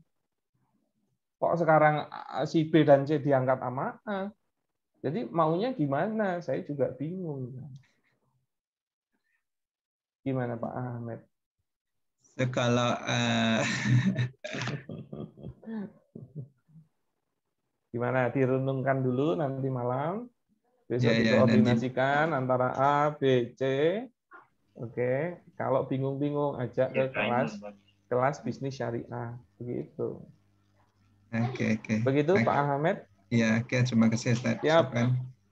Kok sekarang eh, si B dan C diangkat sama hmm. Jadi maunya gimana? Saya juga bingung. Gimana Pak Ahmed? Kalau uh... Eh, gimana? Direnungkan dulu nanti malam. Besok ya, ya, dikoordinasikan nanti. antara A, B, C. Oke, kalau bingung-bingung ajak ke ya, kelas kelas bisnis syariah begitu. Oke, oke. Begitu Pak Ahmed? Iya, oke. Okay. Terima kasih Ustaz. Siap.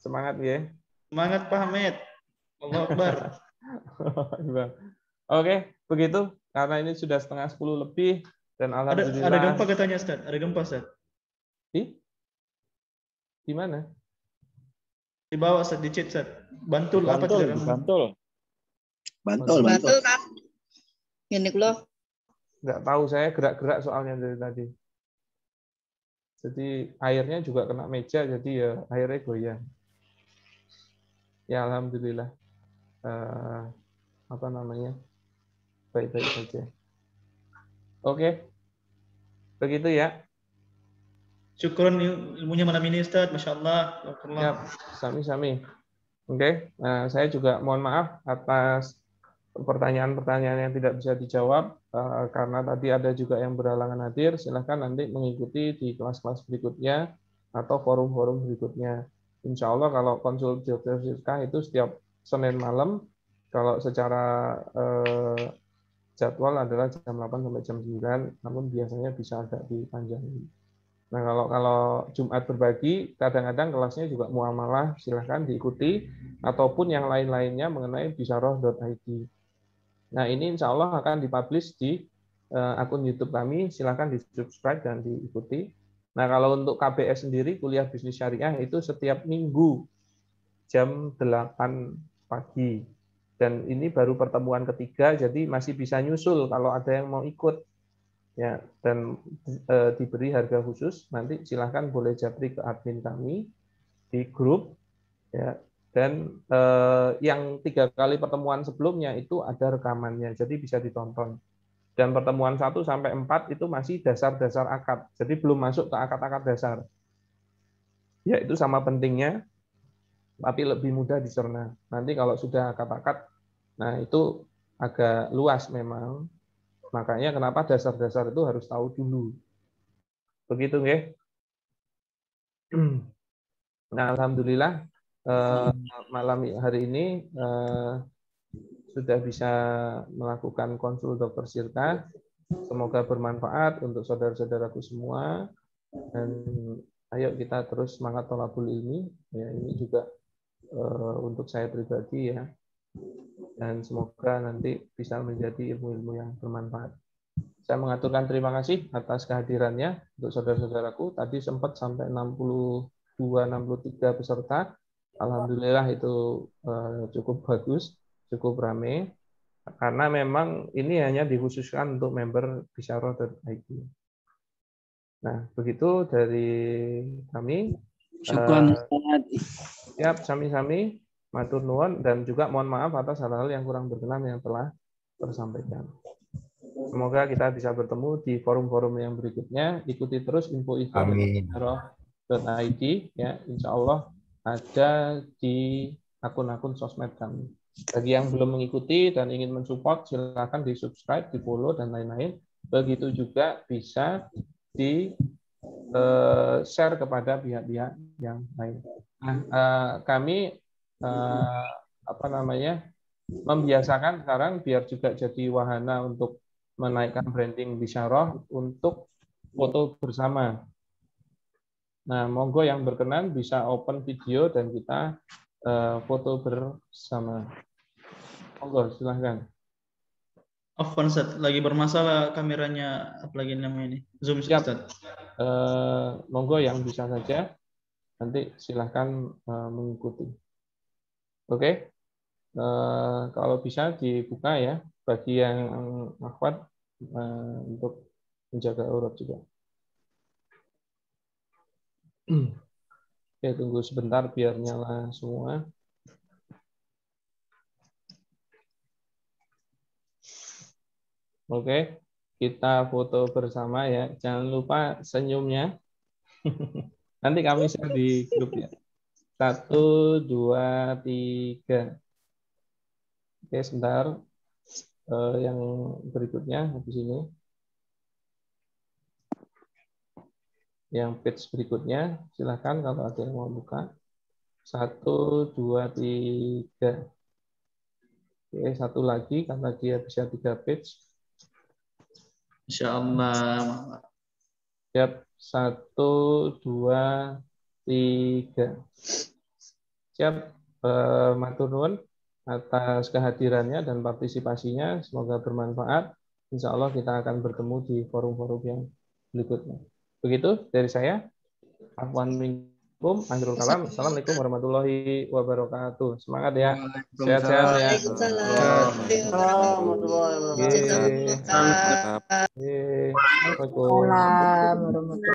Semangat ya. Semangat Pak Ahmed. Allah oke, begitu. Karena ini sudah setengah sepuluh lebih dan alhamdulillah. Ada, ada gempa katanya Ustaz. Ada gempa Ustaz. Di? Di mana? Di bawah Ustaz, di chat Ustaz. Bantul, apa tuh? Bantul. Bantul, bantul. Bantul, Ini loh. Enggak tahu saya gerak-gerak soalnya dari tadi. Jadi airnya juga kena meja, jadi ya airnya goyang. Ya alhamdulillah. Eh, apa namanya? Baik-baik saja. Oke. Begitu ya. Syukur ilmunya malam ini Ustaz, Masya Allah. Ya, sami-sami. Oke, nah, saya juga mohon maaf atas pertanyaan-pertanyaan yang tidak bisa dijawab eh, karena tadi ada juga yang berhalangan hadir, silahkan nanti mengikuti di kelas-kelas berikutnya atau forum-forum berikutnya. Insya Allah kalau konsul dokter itu setiap Senin malam, kalau secara eh, jadwal adalah jam 8 sampai jam 9, namun biasanya bisa agak dipanjangin. Nah kalau kalau Jumat berbagi, kadang-kadang kelasnya juga muamalah, silahkan diikuti, ataupun yang lain-lainnya mengenai bisaroh.id Nah ini insya Allah akan dipublish di eh, akun YouTube kami. Silahkan di subscribe dan diikuti. Nah kalau untuk KBS sendiri kuliah bisnis syariah itu setiap minggu jam 8 pagi. Dan ini baru pertemuan ketiga, jadi masih bisa nyusul kalau ada yang mau ikut. Ya, dan e, diberi harga khusus, nanti silahkan boleh japri ke admin kami di grup ya dan eh, yang tiga kali pertemuan sebelumnya itu ada rekamannya, jadi bisa ditonton. Dan pertemuan satu sampai empat itu masih dasar-dasar akad, jadi belum masuk ke akad-akad dasar. Ya itu sama pentingnya, tapi lebih mudah dicerna. Nanti kalau sudah akad-akad, nah itu agak luas memang. Makanya kenapa dasar-dasar itu harus tahu dulu. Begitu, nggih? Nah, alhamdulillah Mm-hmm. Eh, malam hari ini eh, sudah bisa melakukan konsul dokter Sirta. Semoga bermanfaat untuk saudara-saudaraku semua dan ayo kita terus semangat tolabul ilmi. Ya, ini juga eh, untuk saya pribadi ya. Dan semoga nanti bisa menjadi ilmu-ilmu yang bermanfaat. Saya mengaturkan terima kasih atas kehadirannya untuk saudara-saudaraku. Tadi sempat sampai 62-63 peserta alhamdulillah itu eh, cukup bagus, cukup rame karena memang ini hanya dikhususkan untuk member bisyara.id. Nah, begitu dari kami. Syukur. Uh, siap, sami-sami. Matur nuwun dan juga mohon maaf atas hal-hal yang kurang berkenan yang telah tersampaikan. Semoga kita bisa bertemu di forum-forum yang berikutnya. Ikuti terus info Amin. ya. Insya Allah ada di akun-akun sosmed kami. Bagi yang belum mengikuti dan ingin mensupport, silakan di subscribe, di follow, dan lain-lain. Begitu juga bisa di eh, share kepada pihak-pihak yang lain. Nah, eh, kami eh, apa namanya membiasakan sekarang biar juga jadi wahana untuk menaikkan branding di Syarah untuk foto bersama Nah, monggo yang berkenan bisa open video dan kita eh, foto bersama. Monggo, silahkan. Off set lagi bermasalah kameranya apalagi namanya ini. Zoom Siap. Uh, monggo yang bisa saja nanti silahkan uh, eh, mengikuti. Oke. Okay? Uh, kalau bisa dibuka ya bagi yang akhwat uh, untuk menjaga urut juga. Oke ya, tunggu sebentar biar nyala semua. Oke, kita foto bersama ya. Jangan lupa senyumnya. Nanti kami share di grup ya. Satu, dua, tiga. Oke, sebentar. Eh, yang berikutnya habis ini. yang page berikutnya. Silahkan kalau ada yang mau buka. Satu, dua, tiga. Oke, satu lagi karena dia bisa tiga page. Insya Allah. Siap. satu, dua, tiga. Siap, eh, atas kehadirannya dan partisipasinya. Semoga bermanfaat. Insya Allah kita akan bertemu di forum-forum yang berikutnya. Begitu dari saya. Afwan minkum. kalam. Assalamualaikum warahmatullahi wabarakatuh. Semangat ya. Sehat-sehat ya. Waalaikumsalam. Waalaikumsalam.